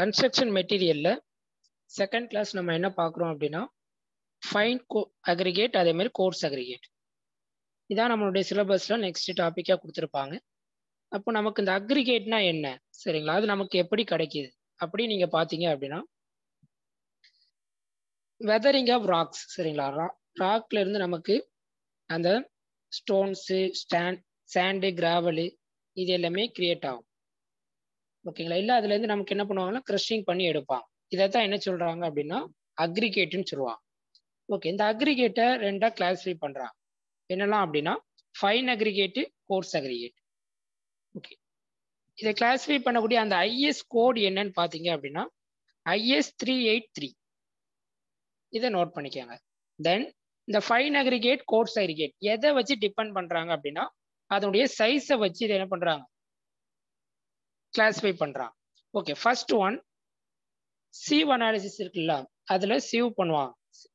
construction மெட்டீரியலில் second class நம்ம என்ன பார்க்குறோம் அப்படின்னா ஃபைன் கோ அக்ரிகேட் அதே மாதிரி கோர்ஸ் அக்ரிகேட் இதான் நம்மளுடைய சிலபஸில் நெக்ஸ்ட் டாப்பிக்காக கொடுத்துருப்பாங்க அப்போ நமக்கு இந்த அக்ரிகேட்னா என்ன சரிங்களா அது நமக்கு எப்படி கிடைக்கிது அப்படி நீங்கள் பார்த்தீங்க அப்படின்னா வெதரிங் ஆஃப் ராக்ஸ் சரிங்களா ரா ராக்ல இருந்து நமக்கு அந்த ஸ்டோன்ஸு ஸ்டாண்ட் சாண்டு கிராவலு இது எல்லாமே கிரியேட் ஆகும் ஓகேங்களா இல்லை அதுலேருந்து நமக்கு என்ன பண்ணுவாங்கன்னா கிரஷிங் பண்ணி எடுப்பான் இதை தான் என்ன சொல்கிறாங்க அப்படின்னா அக்ரிகேட்டுன்னு சொல்லுவான் ஓகே இந்த அக்ரிகேட்டை ரெண்டாக கிளாஸிஃபை பண்றான் என்னெல்லாம் அப்படின்னா fine aggregate coarse aggregate okay இதை கிளாஸிஃபை பண்ணக்கூடிய அந்த ஐஎஸ் கோடு என்னன்னு பார்த்தீங்க அப்படின்னா ஐஎஸ் த்ரீ எயிட் த்ரீ இதை நோட் பண்ணிக்கோங்க தென் இந்த ஃபைன் அக்ரிகேட் கோர்ஸ் அக்ரிகேட் எதை வச்சு டிபெண்ட் பண்ணுறாங்க அப்படின்னா அதனுடைய சைஸை வச்சு இதை என்ன பண்ணுறாங்க கிளாஸிஃபை பண்ணுறான் okay first one sieve analysis இருக்குல்ல அதில் சீவ் பண்ணுவான்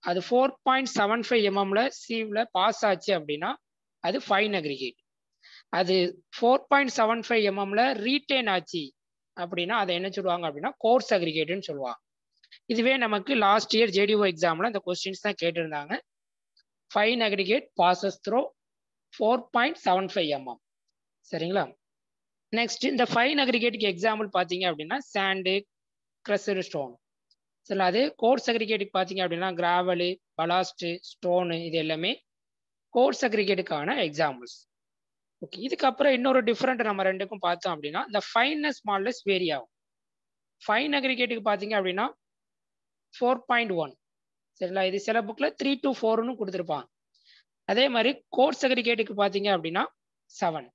அது ஃபோர் பாயிண்ட் செவன் ஃபைவ் எம்எம்ல சீவ்ல பாஸ் ஆச்சு அப்படின்னா அது ஃபைன் அக்ரிகேட் அது ஃபோர் பாயிண்ட் செவன் ஃபைவ் எம்எம்ல ரீட்டைன் ஆச்சு அப்படின்னா அதை என்ன சொல்லுவாங்க அப்படின்னா கோர்ஸ் அக்ரிகேட்னு சொல்லுவாங்க இதுவே நமக்கு லாஸ்ட் இயர் ஜேடிஓ எக்ஸாம்ல அந்த கொஸ்டின்ஸ் தான் கேட்டிருந்தாங்க fine aggregate passes through four point seven five mm சரிங்களா நெக்ஸ்ட் இந்த ஃபைன் அக்ரிகேட்டுக்கு எக்ஸாம்பிள் பார்த்தீங்க அப்படின்னா சாண்டு கிரஷடு ஸ்டோன் சரி அது கோர்ஸ் அக்ரிகேட்டுக்கு பார்த்தீங்க அப்படின்னா கிராவலு பலாஸ்ட்டு ஸ்டோனு இது எல்லாமே கோர்ஸ் அக்ரிகேட்டுக்கான எக்ஸாம்பிள்ஸ் ஓகே இதுக்கப்புறம் இன்னொரு டிஃப்ரெண்ட் நம்ம ரெண்டுக்கும் பார்த்தோம் அப்படின்னா இந்த ஃபைன்னஸ் மாடலஸ் வேரி ஆகும் ஃபைன் அக்ரிகேட்டுக்கு பார்த்தீங்க அப்படின்னா ஃபோர் பாயிண்ட் ஒன் சரிங்களா இது சில புக்கில் த்ரீ டு ஃபோர்னு கொடுத்துருப்பாங்க அதே மாதிரி கோர்ஸ் அக்ரிகேட்டுக்கு பார்த்தீங்க அப்படின்னா செவன்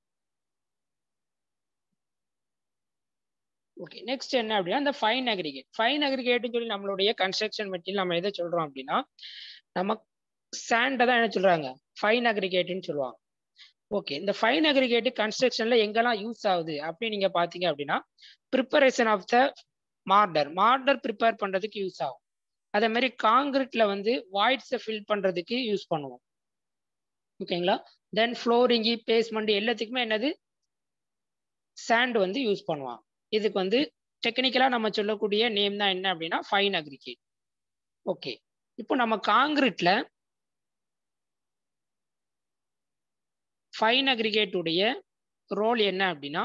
ஓகே நெக்ஸ்ட் என்ன அப்படின்னா இந்த ஃபைன் அக்ரிகேட் ஃபைன் அக்ரிகேட்னு சொல்லி நம்மளுடைய கன்ஸ்ட்ரக்ஷன் மெட்டீரியல் நம்ம எதை சொல்றோம் அப்படின்னா நம்ம சாண்டை தான் என்ன சொல்றாங்க ஃபைன் அக்ரிகேட்னு சொல்லுவாங்க ஓகே இந்த ஃபைன் அக்ரிகேட் கன்ஸ்ட்ரக்ஷன்ல எங்கெல்லாம் யூஸ் ஆகுது அப்படின்னு நீங்க பாத்தீங்க அப்படின்னா preparation of the mortar mortar prepare பண்றதுக்கு யூஸ் ஆகும் அதே மாதிரி காங்கிரீட்ல வந்து வாய்ட்ஸை ஃபில் பண்றதுக்கு யூஸ் பண்ணுவோம் ஓகேங்களா தென் ஃப்ளோரிங்கி பேஸ்மெண்ட் எல்லாத்துக்குமே என்னது சாண்ட் வந்து யூஸ் பண்ணுவாங்க இதுக்கு வந்து டெக்னிக்கலா நம்ம சொல்லக்கூடிய நேம் தான் என்ன அப்படின்னா ஃபைன் அக்ரிகேட் ஓகே இப்போ நம்ம காங்கிரீட்ல ஃபைன் அக்ரிகேட் உடைய ரோல் என்ன அப்படின்னா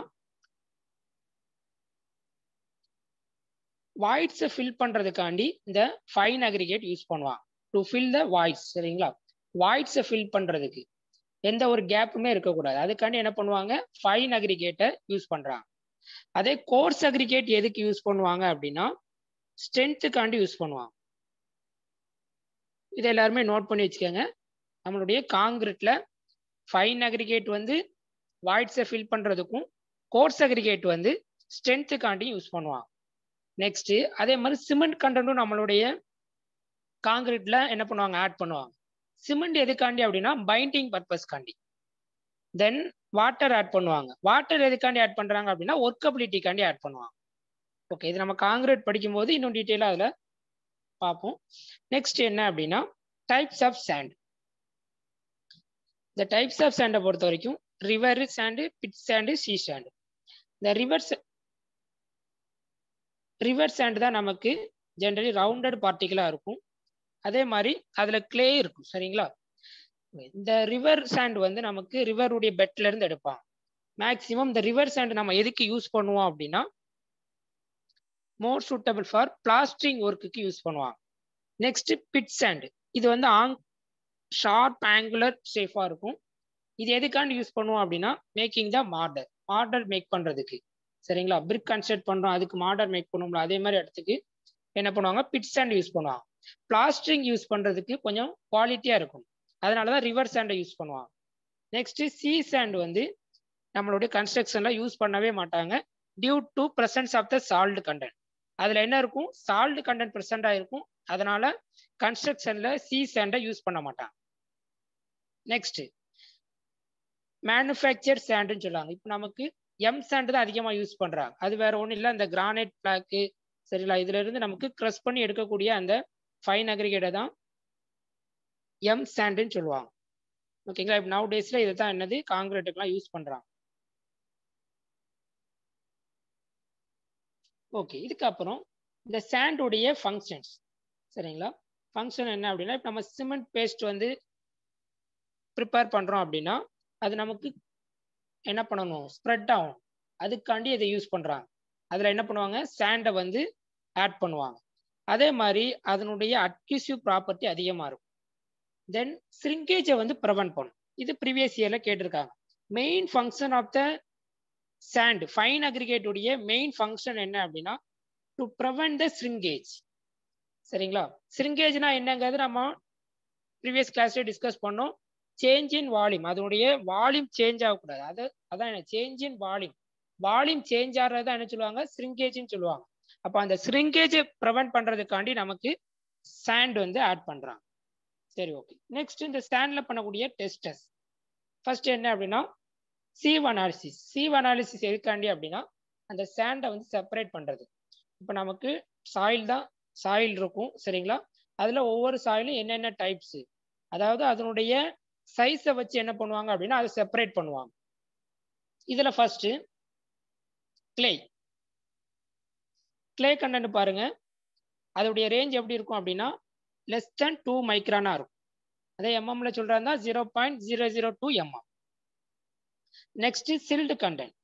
வாய்ட்ஸை ஃபில் பண்ணுறதுக்காண்டி இந்த ஃபைன் அக்ரிகேட் யூஸ் பண்ணுவாங்க டு ஃபில் த வாய்ட்ஸ் சரிங்களா வாய்ட்ஸை ஃபில் பண்ணுறதுக்கு எந்த ஒரு கேப்புமே இருக்கக்கூடாது அதுக்காண்டி என்ன பண்ணுவாங்க ஃபைன் அக்ரிகேட்டை யூஸ் பண்ணுறாங்க அதே கோர்ஸ் அக்ரிகேட் எதுக்கு யூஸ் பண்ணுவாங்க அப்படின்னா ஸ்ட்ரென்த்துக்காண்டி யூஸ் பண்ணுவாங்க இதை எல்லாருமே நோட் பண்ணி வச்சுக்கோங்க நம்மளுடைய காங்கிரீட்டில் ஃபைன் அக்ரிகேட் வந்து வாய்ட்ஸை ஃபில் பண்ணுறதுக்கும் கோர்ஸ் அக்ரிகேட் வந்து ஸ்ட்ரென்த்துக்காண்டியும் யூஸ் பண்ணுவாங்க நெக்ஸ்ட்டு அதே மாதிரி சிமெண்ட் கண்டனும் நம்மளுடைய காங்கிரீட்டில் என்ன பண்ணுவாங்க ஆட் பண்ணுவாங்க சிமெண்ட் எதுக்காண்டி அப்படின்னா பைண்டிங் பர்பஸ்க்காண்டி தென் வாட்டர் ஆட் பண்ணுவாங்க வாட்டர் எதுக்காண்டி ஆட் பண்ணுறாங்க அப்படின்னா ஒர்க்கபிலிட்டிக்காண்டி ஆட் பண்ணுவாங்க ஓகே இது நம்ம படிக்கும் படிக்கும்போது இன்னும் டீட்டெயிலாக அதில் பார்ப்போம் நெக்ஸ்ட் என்ன அப்படின்னா டைப்ஸ் ஆஃப் சேண்ட் இந்த டைப்ஸ் ஆஃப் சேண்டை பொறுத்த வரைக்கும் river sand pit sand sea sand இந்த ரிவர் ரிவர் சேண்டு தான் நமக்கு ஜென்ரலி ரவுண்டட் பார்ட்டிகளாக இருக்கும் அதே மாதிரி அதில் கிளே இருக்கும் சரிங்களா இந்த ரிவர் சாண்ட் வந்து நமக்கு ரிவருடைய பெட்ல இருந்து எடுப்பான் மேக்சிமம் இந்த ரிவர் சாண்ட் நம்ம எதுக்கு யூஸ் பண்ணுவோம் அப்படின்னா மோர் சூட்டபிள் ஃபார் பிளாஸ்டிங் ஒர்க்குக்கு யூஸ் பண்ணுவாங்க நெக்ஸ்ட் பிட் சாண்ட் இது வந்து ஆங் ஷார்ப் ஆங்குலர் சேஃபாக இருக்கும் இது எதுக்காண்டு யூஸ் பண்ணுவோம் அப்படின்னா making the mortar mortar make பண்ணுறதுக்கு சரிங்களா பிரிக் கன்ஸ்ட்ரக்ட் பண்ணுறோம் அதுக்கு மார்டர் மேக் பண்ணுவோம்ல அதே மாதிரி இடத்துக்கு என்ன பண்ணுவாங்க பிட் சாண்ட் யூஸ் பண்ணுவாங்க பிளாஸ்டிங் யூஸ் பண்ணுறதுக்கு கொஞ்சம் குவாலிட்டியாக இருக்கும் அதனால தான் ரிவர் சாண்டை யூஸ் பண்ணுவாங்க நெக்ஸ்ட்டு சி சாண்ட் வந்து நம்மளுடைய கன்ஸ்ட்ரக்ஷனில் யூஸ் பண்ணவே மாட்டாங்க due to presence of the salt content அதில் என்ன இருக்கும் சால்டு கண்டென்ட் ப்ரெசென்டாக இருக்கும் அதனால் கன்ஸ்ட்ரக்ஷனில் சி சாண்டை யூஸ் பண்ண மாட்டாங்க நெக்ஸ்ட்டு மேனுஃபேக்சர் சாண்டுன்னு சொல்லுவாங்க இப்போ நமக்கு எம் சாண்டு தான் அதிகமாக யூஸ் பண்ணுறாங்க அது வேற ஒன்றும் இல்லை அந்த கிரானைட் பிளாக்கு சரிங்களா இதுல இருந்து நமக்கு க்ரஷ் பண்ணி எடுக்கக்கூடிய அந்த ஃபைன் அக்ரிகேட்டை தான் எம் ஸ்டாண்டுன்னு சொல்லுவாங்க ஓகேங்களா இப்போ நவ் டேஸில் இதை தான் என்னது காங்கிரீட்டுக்கெலாம் யூஸ் பண்ணுறாங்க ஓகே இதுக்கப்புறம் இந்த சாண்டுடைய ஃபங்க்ஷன்ஸ் சரிங்களா ஃபங்க்ஷன் என்ன அப்படின்னா இப்போ நம்ம சிமெண்ட் பேஸ்ட் வந்து ப்ரிப்பேர் பண்ணுறோம் அப்படின்னா அது நமக்கு என்ன பண்ணணும் ஸ்ப்ரெட் ஆகும் அதுக்காண்டி இதை யூஸ் பண்ணுறாங்க அதில் என்ன பண்ணுவாங்க சாண்டை வந்து ஆட் பண்ணுவாங்க அதே மாதிரி அதனுடைய அட்கியூசிவ் ப்ராப்பர்ட்டி அதிகமாக இருக்கும் தென் ஸ்ரிங்கேஜை வந்து ப்ரவன் பண்ணும் இது ப்ரீவியஸ் இயரில் கேட்டிருக்காங்க main function of the sand fine aggregate உடைய மெயின் ஃபங்க்ஷன் என்ன அப்படின்னா டு ப்ரவன் த ஸ்ரிங்கேஜ் சரிங்களா ஸ்ரிங்கேஜ்னா என்னங்கிறது நம்ம ப்ரீவியஸ் கிளாஸ்ல டிஸ்கஸ் பண்ணோம் சேஞ்ச் இன் வால்யூம் அதனுடைய வால்யூம் சேஞ்ச் ஆகக்கூடாது அது அதான் என்ன change in volume volume change ஆகிறது என்ன சொல்லுவாங்க ஸ்ரிங்கேஜ்னு சொல்லுவாங்க அப்போ அந்த ஸ்ரிங்கேஜை ப்ரவென்ட் பண்ணுறதுக்காண்டி நமக்கு சாண்ட் வந்து ஆட் பண்ணுறாங்க சரி ஓகே நெக்ஸ்ட் இந்த ஸ்டாண்டில் பண்ணக்கூடிய டெஸ்டஸ் ஃபர்ஸ்ட் என்ன அப்படின்னா சீவ் அனாலிசிஸ் சீவ் அனாலிசிஸ் எதுக்காண்டி அப்படின்னா அந்த ஸ்டாண்டை வந்து செப்பரேட் பண்ணுறது இப்போ நமக்கு சாயில் தான் சாயில் இருக்கும் சரிங்களா அதில் ஒவ்வொரு சாயிலும் என்னென்ன டைப்ஸு அதாவது அதனுடைய சைஸை வச்சு என்ன பண்ணுவாங்க அப்படின்னா அதை செப்பரேட் பண்ணுவாங்க இதில் ஃபஸ்ட்டு கிளே கிளே கண்டென்ட் பாருங்கள் அதோடைய ரேஞ்ச் எப்படி இருக்கும் அப்படின்னா லெஸ் தென் டூ மைக்ரானாக இருக்கும் அதே எம்எம்ல சொல்கிறதா zero point zero zero two mm next silt content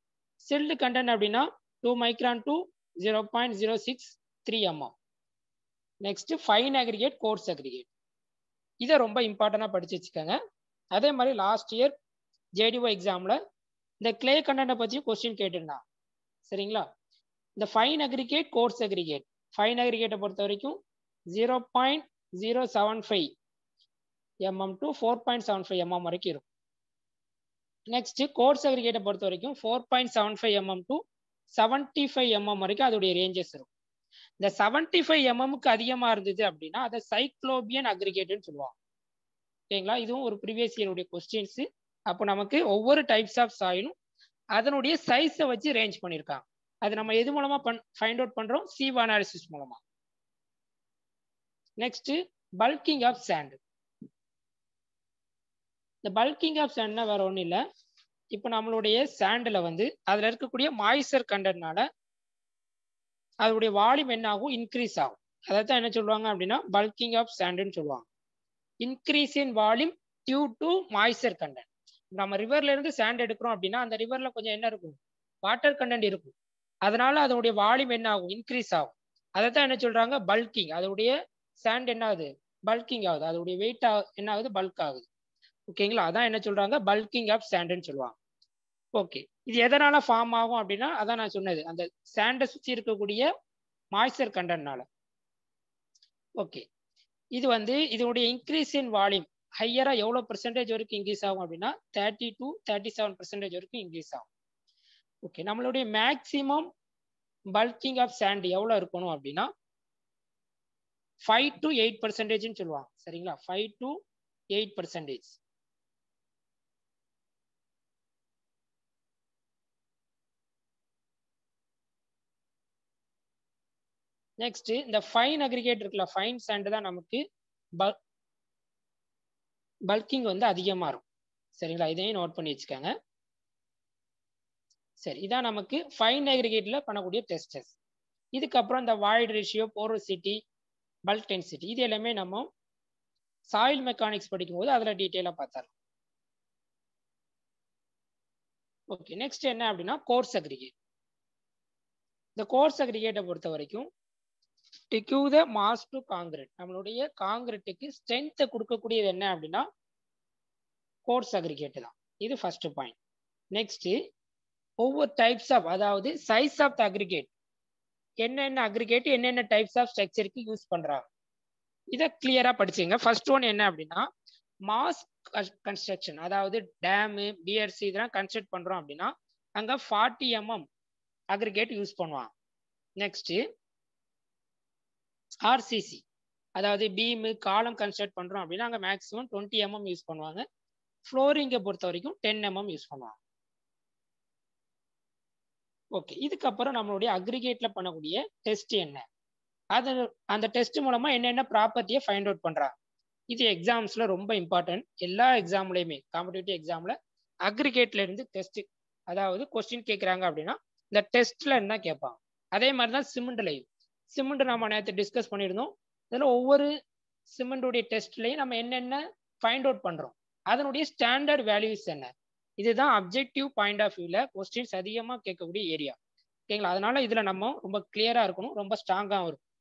silt content அப்படின்னா two micron to zero point zero six three mm next fine aggregate coarse aggregate இதை ரொம்ப இம்பார்ட்டண்ட்டாக படித்து வச்சுக்கோங்க அதே மாதிரி லாஸ்ட் இயர் ஜேடிஓ எக்ஸாமில் இந்த கிளே கண்டென்ட்டை பற்றி கொஸ்டின் கேட்டுருந்தான் சரிங்களா இந்த fine aggregate coarse aggregate fine அக்ரிகேட்டை பொறுத்த வரைக்கும் zero point zero seven five mm to four point seven five mm வரைக்கும் இருக்கும் நெக்ஸ்ட் கோர்ஸ் அக்ரிகேட்டை பொறுத்த வரைக்கும் four point seven five mm to seventy five mm வரைக்கும் அதோடைய ரேஞ்சஸ் இருக்கும் இந்த செவன்டி ஃபைவ் எம்எம்க்கு அதிகமாக இருந்தது அப்படின்னா அதை சைக்ளோபியன் அக்ரிகேட்டுன்னு சொல்லுவாங்க ஓகேங்களா இதுவும் ஒரு ப்ரீவியஸ் இயருடைய கொஸ்டின்ஸ் அப்போ நமக்கு ஒவ்வொரு டைப்ஸ் ஆஃப் சாயிலும் அதனுடைய சைஸை வச்சு ரேஞ்ச் பண்ணியிருக்காங்க அது நம்ம எது மூலமாக பண் ஃபைண்ட் அவுட் பண்ணுறோம் சிவ் அனாலிசிஸ் மூலமாக நெக்ஸ்ட் பல்கிங் ஆஃப் சேண்ட் இந்த பல்கிங் ஆஃப் சேண்ட்னா வேற ஒன்றும் இல்லை இப்போ நம்மளுடைய சேண்டில் வந்து அதில் இருக்கக்கூடிய மாய்ஸ்டர் கண்டனால அதோடைய வால்யூம் என்ன ஆகும் இன்க்ரீஸ் ஆகும் அதை தான் என்ன சொல்லுவாங்க அப்படின்னா பல்கிங் ஆஃப் சேண்டுன்னு சொல்லுவாங்க increase in volume due to moisture content நம்ம ரிவர்ல இருந்து எடுக்கிறோம் அப்படின்னா அந்த ரிவர்ல கொஞ்சம் என்ன இருக்கும் வாட்டர் கண்டென்ட் இருக்கும் அதனால அதனுடைய வால்யூம் என்ன ஆகும் இன்க்ரீஸ் ஆகும் அதை தான் என்ன சொல்றாங்க பல்கிங் அதோடைய சாண்ட் என்ன ஆகுது பல்கிங் ஆகுது அதோடைய வெயிட் என்ன ஆகுது பல்க் ஆகுது ஓகேங்களா அதான் என்ன சொல்றாங்க பல்கிங் ஆஃப் சாண்டுன்னு சொல்லுவாங்க ஓகே இது எதனால ஃபார்ம் ஆகும் அப்படின்னா அதான் நான் சொன்னது அந்த சாண்டை சுற்றி இருக்கக்கூடிய மாய்ச்சர் கண்டனால ஓகே இது வந்து இதனுடைய இன்க்ரீஸ் இன் வால்யூம் ஹையராக எவ்வளோ பெர்சன்டேஜ் வரைக்கும் இன்க்ரீஸ் ஆகும் அப்படின்னா thirty to thirty seven percentage வரைக்கும் இன்க்ரீஸ் ஆகும் ஓகே நம்மளுடைய மேக்சிமம் பல்கிங் ஆஃப் சாண்ட் எவ்வளோ இருக்கணும் அப்படின்னா ஃபைவ் டு எயிட் பர்சன்டேஜ்னு சொல்லுவாங்க சரிங்களா five to eight percentage next இந்த ஃபைன் அக்ரிகேட் இருக்குல்ல ஃபைன் சாண்ட் தான் நமக்கு பல்கிங் வந்து அதிகமாக இருக்கும் சரிங்களா இதையும் நோட் பண்ணி வச்சுக்கோங்க சரி இதான் நமக்கு ஃபைன் அக்ரிகேட்டில் பண்ணக்கூடிய டெஸ்டஸ் இதுக்கப்புறம் இந்த void ratio porosity bulk density இது எல்லாமே நம்ம சாயில் மெக்கானிக்ஸ் படிக்கும்போது அதில் டீட்டெயிலாக பார்த்தாலும் ஓகே நெக்ஸ்ட் என்ன அப்படின்னா கோர்ஸ் அக்ரிகேட் இந்த கோர்ஸ் அக்ரிகேட்டை பொறுத்த வரைக்கும் to the mass to concrete நம்மளுடைய காங்கிரட்டுக்கு ஸ்ட்ரென்த்தை கொடுக்கக்கூடியது என்ன அப்படின்னா கோர்ஸ் அக்ரிகேட்டு தான் இது ஃபர்ஸ்ட் பாயிண்ட் நெக்ஸ்ட் ஒவ்வொரு டைப்ஸ் ஆஃப் அதாவது சைஸ் ஆஃப் த அக்ரிகேட் என்னென்ன அக்ரிகேட் என்னென்ன டைப்ஸ் ஆஃப் ஸ்ட்ரக்சருக்கு யூஸ் பண்றாங்க இதை கிளியரா படிச்சுங்க ஃபர்ஸ்ட் ஒன் என்ன அப்படின்னா மாஸ் கன்ஸ்ட்ரக்ஷன் அதாவது டேமு பிஆர்சி இதெல்லாம் கன்ஸ்ட்ரக்ட் பண்றோம் அப்படின்னா அங்க ஃபார்ட்டி எம்எம் அக்ரிகேட் யூஸ் பண்ணுவாங்க நெக்ஸ்ட் ஆர்சிசி அதாவது பீமு காலம் கன்ஸ்ட்ரக்ட் பண்றோம் அப்படின்னா அங்கே மேக்ஸிமம் டுவெண்ட்டி எம்எம் யூஸ் பண்ணுவாங்க ஃப்ளோரிங்கை பொறுத்த வரைக்கும் டென் எம்எம் யூஸ் பண்ணுவாங்க ஓகே இதுக்கப்புறம் நம்மளுடைய அக்ரிகேட்ல பண்ணக்கூடிய டெஸ்ட் என்ன அது அந்த டெஸ்ட் மூலமா என்னென்ன ப்ராப்பர்ட்டியை ஃபைண்ட் அவுட் பண்றாங்க இது எக்ஸாம்ஸ்ல ரொம்ப இம்பார்ட்டன்ட் எல்லா எக்ஸாம்லேயுமே காம்படிட்டிவ் எக்ஸாம்ல அக்ரிகேட்ல இருந்து டெஸ்ட் அதாவது கொஸ்டின் கேட்குறாங்க அப்படின்னா இந்த டெஸ்ட்ல என்ன கேட்பாங்க அதே மாதிரி தான் சிமெண்ட்லையும் சிமெண்ட் நம்ம நேற்று டிஸ்கஸ் பண்ணியிருந்தோம் இதில் ஒவ்வொரு சிமெண்டுடைய டெஸ்ட்லையும் நம்ம என்னென்ன ஃபைண்ட் அவுட் பண்ணுறோம் அதனுடைய ஸ்டாண்டர்ட் வேல்யூஸ் என்ன இதுதான் அப்ஜெக்டிவ் பாயிண்ட் ஆஃப் வியூவில் கொஸ்டின்ஸ் அதிகமாக கேட்கக்கூடிய ஏரியா ஓகேங்களா அதனால இதில் நம்ம ரொம்ப கிளியராக இருக்கணும் ரொம்ப ஸ்ட்ராங்காகவும் இருக்கும்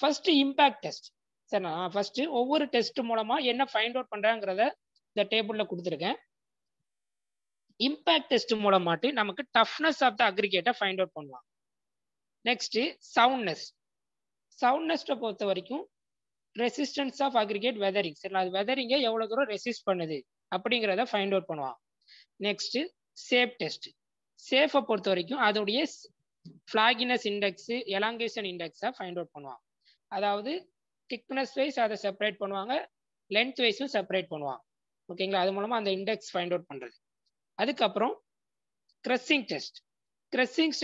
ஃபர்ஸ்ட் இம்பேக்ட் டெஸ்ட் சரிண்ணா நான் ஃபர்ஸ்ட் ஒவ்வொரு டெஸ்ட் மூலமாக என்ன ஃபைண்ட் அவுட் பண்ணுறாங்கிறத இந்த டேபிளில் கொடுத்துருக்கேன் இம்பேக்ட் டெஸ்ட் மூலமாட்டு நமக்கு டஃப்னஸ் ஆஃப் த அக்ரிகேட்டை ஃபைண்ட் அவுட் பண்ணலாம் நெக்ஸ்ட் சவுண்ட்னஸ் சவுண்ட்னஸ்ட்டை பொறுத்த வரைக்கும் ரெசிஸ்டன்ஸ் ஆஃப் அக்ரிகேட் வெதரிங் சரி அது வெதரிங்கை எவ்வளோ தூரம் ரெசிஸ்ட் பண்ணுது அப்படிங்கிறத ஃபைண்ட் அவுட் பண்ணுவான் நெக்ஸ்ட்டு சேஃப் டெஸ்ட் சேஃபை பொறுத்த வரைக்கும் அதோடைய ஃப்ளாகினஸ் இண்டெக்ஸு எலாங்கேஷன் இண்டெக்ஸை ஃபைண்ட் அவுட் பண்ணுவாங்க அதாவது திக்னஸ் வைஸ் அதை செப்பரேட் பண்ணுவாங்க லென்த் வைஸும் செப்பரேட் பண்ணுவாங்க ஓகேங்களா அது மூலமாக அந்த இண்டெக்ஸ் ஃபைண்ட் அவுட் பண்ணுறது அதுக்கப்புறம் க்ரெஸ்ஸிங் டெஸ்ட் க்ரெஸ்ஸிங்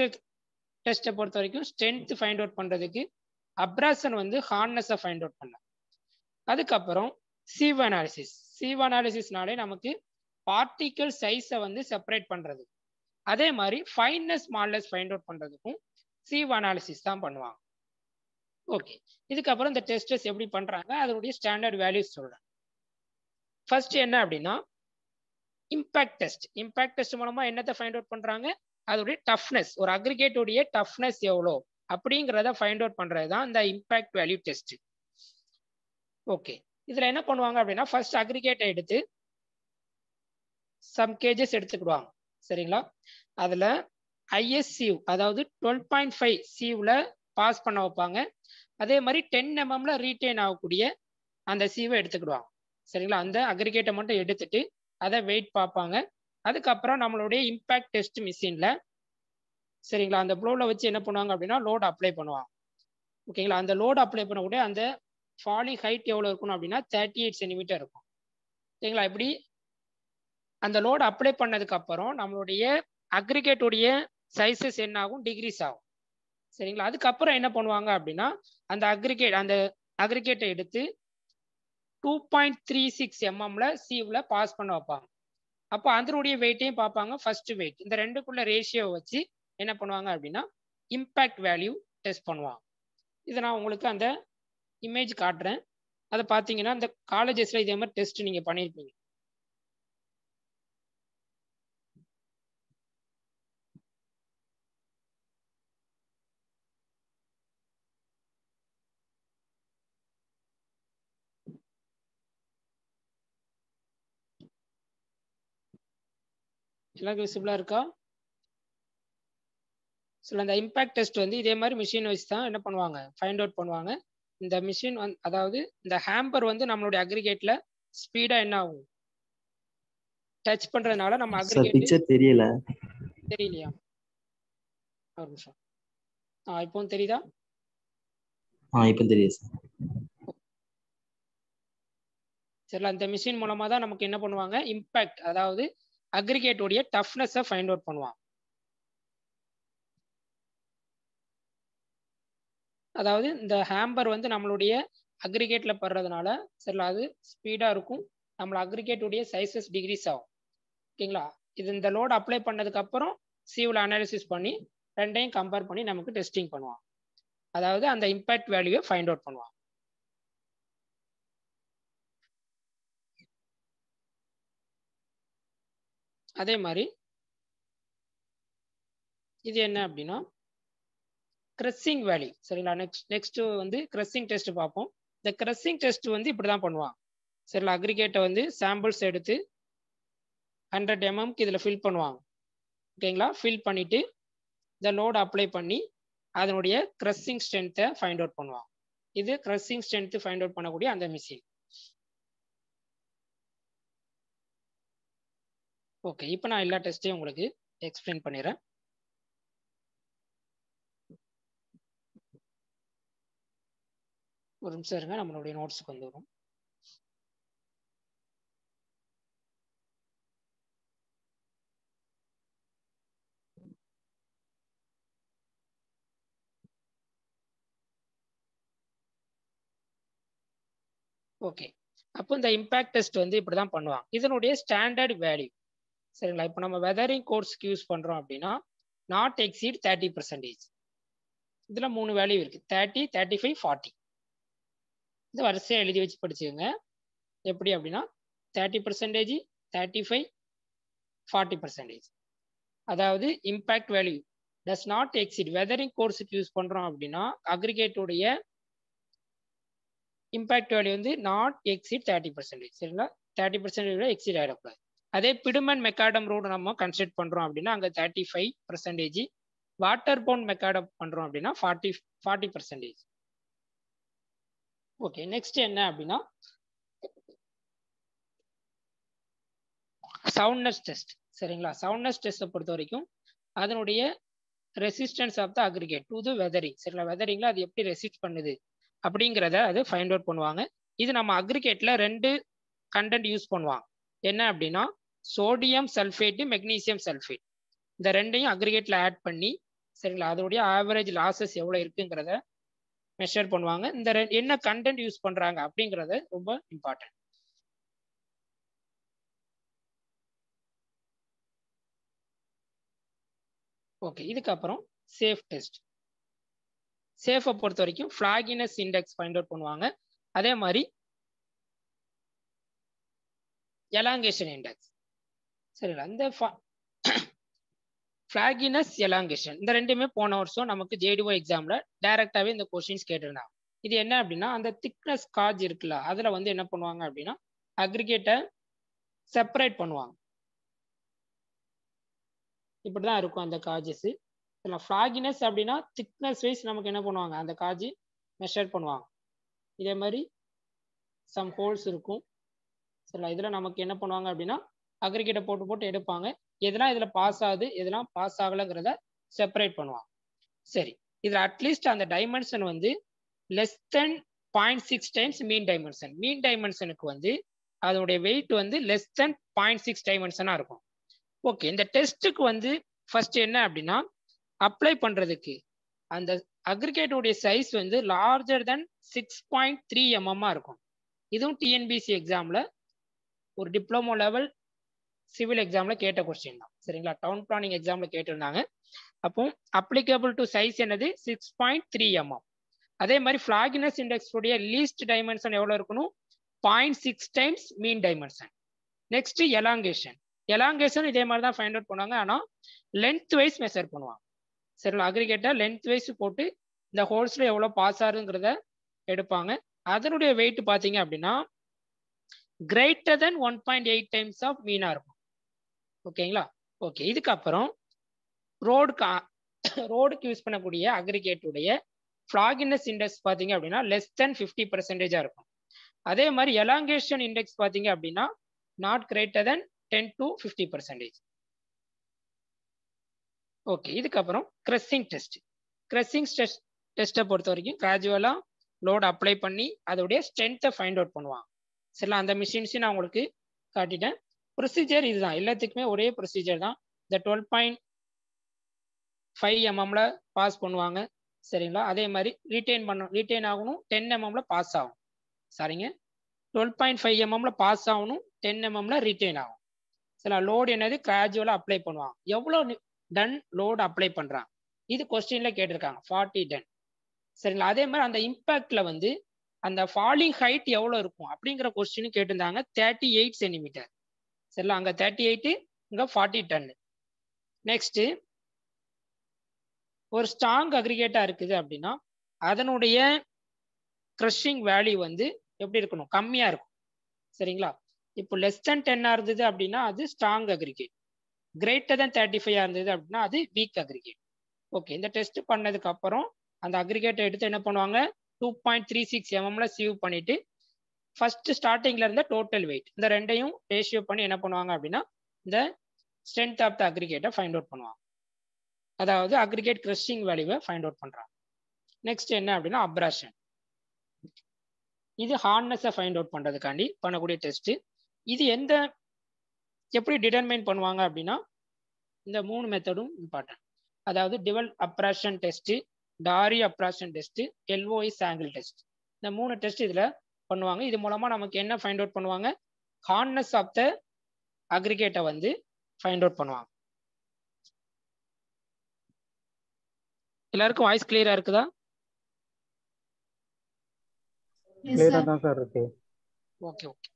டெஸ்ட்டை பொறுத்த வரைக்கும் ஸ்ட்ரென்த்து ஃபைண்ட் அவுட் பண்ணுறதுக்கு அப்ராசன் வந்து ஹார்ட்னஸை ஃபைண்ட் அவுட் பண்ணலாம் அதுக்கப்புறம் சீவ் அனாலிசிஸ் சீவ் அனாலிசிஸ்னாலே நமக்கு பார்ட்டிக்கல் சைஸை வந்து செப்பரேட் பண்ணுறது அதே மாதிரி ஃபைன்னஸ் மாடலஸ் ஃபைண்ட் அவுட் பண்ணுறதுக்கும் சீவ் அனாலிசிஸ் தான் பண்ணுவாங்க ஓகே இதுக்கப்புறம் இந்த டெஸ்டஸ் எப்படி பண்ணுறாங்க அதனுடைய ஸ்டாண்டர்ட் வேல்யூஸ் சொல்கிறேன் ஃபர்ஸ்ட் என்ன அப்படின்னா இம்பேக்ட் டெஸ்ட் இம்பேக்ட் டெஸ்ட் மூலமாக என்னத்தை ஃபைண்ட் அவுட் பண்ணுறாங்க அதோடைய டஃப்னஸ் ஒரு அக்ரிகேட்டுடைய டஃப்னஸ் எவ்வளோ அப்படிங்கிறத ஃபைண்ட் அவுட் பண்ணுறது தான் இந்த இம்பேக்ட் வேல்யூ டெஸ்ட் ஓகே இதில் என்ன பண்ணுவாங்க அப்படின்னா ஃபர்ஸ்ட் அக்ரிகேட்டை எடுத்து சம் கேஜஸ் எடுத்துக்கிடுவாங்க சரிங்களா அதில் ஐஎஸ்சியூ அதாவது டுவெல் பாயிண்ட் ஃபைவ் சியூவில் பாஸ் பண்ண வைப்பாங்க அதே மாதிரி டென் எம்எம்ல ரீட்டைன் ஆகக்கூடிய அந்த சியூவை எடுத்துக்கிடுவாங்க சரிங்களா அந்த அக்ரிகேட்டை மட்டும் எடுத்துட்டு அதை வெயிட் பார்ப்பாங்க அதுக்கப்புறம் நம்மளுடைய இம்பேக்ட் டெஸ்ட் மிஷினில் சரிங்களா அந்த ப்ளோவில் வச்சு என்ன பண்ணுவாங்க அப்படின்னா லோடு அப்ளை பண்ணுவாங்க ஓகேங்களா அந்த லோடு அப்ளை பண்ணக்கூடிய அந்த ஃபாலிங் ஹைட் எவ்வளோ இருக்கணும் அப்படின்னா தேர்ட்டி எயிட் சென்டிமீட்டர் இருக்கும் ஓகேங்களா இப்படி அந்த லோடு அப்ளை பண்ணதுக்கு அப்புறம் நம்மளுடைய அக்ரிகேட்டுடைய சைஸஸ் என்ன ஆகும் டிகிரிஸ் ஆகும் சரிங்களா அதுக்கப்புறம் என்ன பண்ணுவாங்க அப்படின்னா அந்த அக்ரிகேட் அந்த அக்ரிகேட்டை எடுத்து டூ பாயிண்ட் த்ரீ சிக்ஸ் எம்எம்ல சீவில் பாஸ் பண்ண வைப்பாங்க அப்போ அதனுடைய வெயிட்டையும் பார்ப்பாங்க ஃபர்ஸ்ட் வெயிட் இந்த ரெண்டுக்குள்ள ரேஷியோ வச்சு என்ன பண்ணுவாங்க அப்படின்னா இம்பேக்ட் வேல்யூ டெஸ்ட் பண்ணுவாங்க இதை நான் உங்களுக்கு அந்த இமேஜ் காட்டுறேன் அதை பார்த்தீங்கன்னா இந்த காலேஜஸில் இதே மாதிரி டெஸ்ட் நீங்கள் பண்ணியிருப்பீங்க எல்லாருக்கும் விசிபிளா இருக்கா சில அந்த இம்பேக்ட் டெஸ்ட் வந்து இதே மாதிரி மிஷின் வச்சு தான் என்ன பண்ணுவாங்க ஃபைண்ட் அவுட் பண்ணுவாங்க இந்த மிஷின் வந் அதாவது இந்த ஹேம்பர் வந்து நம்மளுடைய அக்ரிகேட்ல ஸ்பீடா என்ன ஆகும் டச் பண்றதுனால நம்ம அக்ரிகேட் தெரியல தெரியலையா ஒரு நிமிஷம் ஆ இப்போ தெரியுதா ஆ இப்போ தெரியுது சார் சரி அந்த மிஷின் மூலமா தான் நமக்கு என்ன பண்ணுவாங்க இம்பேக்ட் அதாவது அக்ரிகேட் உடைய டஃப்னஸ் ஃபைண்ட் அவுட் பண்ணுவான் அதாவது இந்த ஹேம்பர் வந்து நம்மளுடைய அக்ரிகேட்ல படுறதுனால சரி அது ஸ்பீடாக இருக்கும் நம்மள அக்ரிகேட் உடைய சைஸஸ் டிகிரிஸ் ஆகும் ஓகேங்களா இது இந்த லோடு அப்ளை பண்ணதுக்கு அப்புறம் சிவில் அனாலிசிஸ் பண்ணி ரெண்டையும் கம்பேர் பண்ணி நமக்கு டெஸ்டிங் பண்ணுவான் அதாவது அந்த இம்பேக்ட் வேல்யூவை ஃபைண்ட் அவுட் பண்ணுவான் அதே மாதிரி இது என்ன அப்படின்னா கிரஸ்ஸிங் வேலி சரிங்களா நெக்ஸ்ட் நெக்ஸ்ட் வந்து கிரஸ்ஸிங் டெஸ்ட் பார்ப்போம் இந்த கிரஸ்ஸிங் டெஸ்ட் வந்து இப்படி தான் பண்ணுவான் சரிங்களா அக்ரிகேட்டை வந்து சாம்பிள்ஸ் எடுத்து ஹண்ட்ரட் எம்எம்க்கு இதில் ஃபில் பண்ணுவாங்க ஓகேங்களா ஃபில் பண்ணிவிட்டு இந்த லோடு அப்ளை பண்ணி அதனுடைய கிரஸ்ஸிங் ஸ்ட்ரென்த்தை ஃபைண்ட் அவுட் பண்ணுவாங்க இது கிரஸ்ஸிங் ஸ்ட்ரென்த்து ஃபைண்ட் அவுட் பண்ணக்கூடிய அந்த மிஷின் ஓகே இப்போ நான் எல்லா டெஸ்ட்டையும் உங்களுக்கு எக்ஸ்பிளைன் பண்ணிடுறேன் ஒரு நிமிஷம் இருங்க நம்மளுடைய நோட்ஸுக்கு வந்துடும் ஓகே அப்போ இந்த இம்பேக்ட் டெஸ்ட் வந்து இப்படி தான் பண்ணுவாங்க இதனுடைய ஸ்டாண்டர்ட் வேல்யூ சரிங்களா இப்போ நம்ம வெதரிங் கோர்ஸ்க்கு யூஸ் பண்ணுறோம் அப்படின்னா நாட் எக்ஸீட் தேர்ட்டி பர்சன்டேஜ் இதில் மூணு வேல்யூ இருக்குது தேர்ட்டி தேர்ட்டி ஃபைவ் ஃபார்ட்டி இந்த வரிசையாக எழுதி வச்சு படிச்சுக்கோங்க எப்படி அப்படின்னா thirty percentage thirty five forty percentage அதாவது impact value does not exceed weathering கோர்ஸுக்கு யூஸ் பண்ணுறோம் அப்படின்னா அக்ரிகேட்டுடைய இம்பேக்ட் வேல்யூ வந்து நாட் எக்ஸிட் தேர்ட்டி பர்சன்டேஜ் சரிங்களா தேர்ட்டி பர்சன்டேஜ் எக்ஸிட் ஆகிடக்கூடாது அதே பிடுமன் மெக்காடம் ரோடு நம்ம கன்சிடர் பண்ணுறோம் அப்படின்னா அங்கே thirty five percentage water bound macadam பண்ணுறோம் அப்படின்னா forty forty percentage okay next என்ன அப்படின்னா சவுண்ட்னஸ் டெஸ்ட் சரிங்களா சவுண்ட்னஸ் டெஸ்ட்டை பொறுத்த வரைக்கும் அதனுடைய resistance of the aggregate to the weathering சரிங்களா வெதரிங்கில் அது எப்படி ரெசிஸ்ட் பண்ணுது அப்படிங்கிறத அது ஃபைண்ட் அவுட் பண்ணுவாங்க இது நம்ம அக்ரிகேட்டில் ரெண்டு கண்டென்ட் யூஸ் பண்ணுவாங்க என்ன அப்படின்னா சோடியம் சல்ஃபேட்டு மெக்னீசியம் சல்ஃபேட் இந்த ரெண்டையும் அக்ரிகேட்டில் ஆட் பண்ணி சரிங்களா அதோடைய ஆவரேஜ் லாசஸ் எவ்வளோ இருக்குங்கிறத மெஷர் பண்ணுவாங்க இந்த என்ன கண்டென்ட் யூஸ் பண்ணுறாங்க அப்படிங்கிறது ரொம்ப இம்பார்ட்டன்ட் ஓகே இதுக்கப்புறம் சேஃப் டெஸ்ட் சேஃபை பொறுத்த வரைக்கும் ஃப்ளாகினஸ் இண்டெக்ஸ் ஃபைண்ட் அவுட் பண்ணுவாங்க அதே மாதிரி எலாங்கேஷன் இண்டெக்ஸ் சரிங்களா இந்த ஃபிளாகினஸ் எலாங்கேஷன் இந்த ரெண்டுமே போன வருஷம் நமக்கு ஜேடிஓ எக்ஸாமில் டைரெக்டாகவே இந்த கொஸ்டின்ஸ் கேட்டிருந்தாங்க இது என்ன அப்படின்னா அந்த திக்னஸ் காஜ் இருக்குல்ல அதில் வந்து என்ன பண்ணுவாங்க அப்படின்னா அக்ரிகேட்டை செப்பரேட் பண்ணுவாங்க இப்படி தான் இருக்கும் அந்த காஜஸ் ஃபிளாகினஸ் அப்படின்னா திக்னஸ் வைஸ் நமக்கு என்ன பண்ணுவாங்க அந்த காஜ் மெஷர் பண்ணுவாங்க இதே மாதிரி சம் ஹோல்ஸ் இருக்கும் சரிங்களா இதில் நமக்கு என்ன பண்ணுவாங்க அப்படின்னா அக்ரிகேட்டை போட்டு போட்டு எடுப்பாங்க எதெல்லாம் இதில் பாஸ் ஆகுது எதுனா பாஸ் ஆகலைங்கிறத செப்பரேட் பண்ணுவாங்க சரி இதில் அட்லீஸ்ட் அந்த டைமென்ஷன் வந்து less than point six times mean dimension mean டைமென்ஷனுக்கு வந்து அதனுடைய வெயிட் வந்து லெஸ் தென் பாயிண்ட் சிக்ஸ் டைமென்ஷனாக இருக்கும் ஓகே இந்த டெஸ்ட்டுக்கு வந்து ஃபர்ஸ்ட் என்ன அப்படின்னா அப்ளை பண்ணுறதுக்கு அந்த அக்ரிகேட்டுடைய சைஸ் வந்து larger than six point three எம்எம்மாக இருக்கும் இதுவும் டிஎன்பிசி எக்ஸாமில் ஒரு டிப்ளமோ லெவல் சிவில் எக்ஸாமில் கேட்ட கொஸ்டின் தான் சரிங்களா டவுன் பிளானிங் எக்ஸாமில் கேட்டிருந்தாங்க அப்போ அப்ளிகபிள் டு சைஸ் என்னது சிக்ஸ் பாயிண்ட் த்ரீ எம்எம் அதே மாதிரி ஃபிளாகினஸ் இண்டெக்ஸ் உடைய லீஸ்ட் டைமென்ஷன் எவ்வளோ இருக்கணும் point six times mean dimension next elongation elongation இதே மாதிரி தான் ஃபைண்ட் அவுட் பண்ணுவாங்க ஆனால் லென்த் வைஸ் மெஷர் பண்ணுவாங்க சரிங்களா அக்ரிகேட்டாக லென்த் வைஸ் போட்டு இந்த ஹோல்ஸில் எவ்வளோ பாஸ் ஆகுதுங்கிறத எடுப்பாங்க அதனுடைய வெயிட் பார்த்தீங்க அப்படின்னா greater than one point eight times of மீனாக இருக்கும் ஓகேங்களா ஓகே இதுக்கப்புறம் ரோடுக்கு ரோடுக்கு யூஸ் பண்ணக்கூடிய அக்ரிகேட்டுடைய ஃப்ளாகினஸ் இண்டெக்ஸ் பார்த்தீங்க அப்படின்னா லெஸ் தென் ஃபிஃப்டி பர்சன்டேஜாக இருக்கும் அதே மாதிரி எலாங்கேஷன் இண்டெக்ஸ் பார்த்தீங்க அப்படின்னா not greater than ten to fifty percentage okay இதுக்கப்புறம் கிரெஸ்ஸிங் டெஸ்ட் கிரெஸ்ஸிங் டெஸ்ட் டெஸ்ட்டை பொறுத்த வரைக்கும் கிராஜுவலாக லோடு அப்ளை பண்ணி அதோடைய ஸ்ட்ரென்த்தை ஃபைண்ட் அவுட் பண்ணுவாங்க சரிங்களா அந்த மிஷின்ஸையும் நான் உங்களுக்கு காட்டிட்டேன் ப்ரொசீஜர் இதுதான் எல்லாத்துக்குமே ஒரே ப்ரொசீஜர் தான் இந்த டுவெல் பாயிண்ட் ஃபைவ் எம்எம்ல பாஸ் பண்ணுவாங்க சரிங்களா அதே மாதிரி ரீட்டைன் பண்ணணும் ரீட்டைன் ஆகணும் டென் எம்எம்ல பாஸ் ஆகும் சரிங்க டுவெல் பாயிண்ட் ஃபைவ் எம்எம்ல பாஸ் ஆகணும் டென் எம்எம்ல ரீட்டைன் ஆகும் சில லோடு என்னது கிராஜுவலாக அப்ளை பண்ணுவாங்க எவ்வளோ டன் லோடு அப்ளை பண்ணுறாங்க இது கொஸ்டின்ல கேட்டிருக்காங்க ஃபார்ட்டி டன் சரிங்களா அதே மாதிரி அந்த இம்பாக்டில் வந்து அந்த ஃபாலிங் ஹைட் எவ்வளோ இருக்கும் அப்படிங்கிற கொஸ்டின் கேட்டிருந்தாங்க தேர்ட்டி எயிட் சென்டிமீட்டர் சரிங்களா அங்கே தேர்ட்டி எயிட்டு இங்கே ஃபார்ட்டி டன்னு நெக்ஸ்ட்டு ஒரு ஸ்ட்ராங் அக்ரிகேட்டாக இருக்குது அப்படின்னா அதனுடைய க்ரஷிங் வேல்யூ வந்து எப்படி இருக்கணும் கம்மியாக இருக்கும் சரிங்களா இப்போ லெஸ் தென் டென்னாக இருந்தது அப்படின்னா அது strong aggregate greater than thirty ஃபைவாக இருந்தது அப்படின்னா அது வீக் அக்ரிகேட் ஓகே இந்த டெஸ்ட் பண்ணதுக்கப்புறம் அந்த அக்ரிகேட்டை எடுத்து என்ன பண்ணுவாங்க டூ பாயிண்ட் த்ரீ சிக்ஸ் எம்எம்ல சீவ் பண்ணிவிட்டு ஃபர்ஸ்ட் ஸ்டார்டிங்ல இருந்த டோட்டல் வெயிட் இந்த ரெண்டையும் ரேஷியோ பண்ணி என்ன பண்ணுவாங்க அப்படின்னா இந்த ஸ்ட்ரென்த் ஆஃப் த அக்ரிகேட்டை ஃபைண்ட் அவுட் பண்ணுவாங்க அதாவது அக்ரிகேட் கிரஷிங் வேல்யூவை ஃபைண்ட் அவுட் பண்ணுறாங்க நெக்ஸ்ட் என்ன அப்படின்னா அப்ராஷன் இது ஹார்ட்னஸை ஃபைண்ட் அவுட் பண்ணுறதுக்காண்டி பண்ணக்கூடிய டெஸ்ட்டு இது எந்த எப்படி டிட்டர்மைன் பண்ணுவாங்க அப்படின்னா இந்த மூணு மெத்தடும் இம்பார்ட்டன்ட் அதாவது Deval abrasion test Dorry abrasion test Los Angeles test இந்த மூணு டெஸ்ட் இதில் பண்ணுவாங்க இது மூலமாக நமக்கு என்ன ஃபைண்ட் அவுட் பண்ணுவாங்க ஹார்ட்னஸ் ஆஃப் த அக்ரிகேட்டை வந்து ஃபைண்ட் அவுட் பண்ணுவாங்க எல்லாருக்கும் வாய்ஸ் கிளியரா இருக்குதா கிளியரா தான் சார் இருக்கு ஓகே ஓகே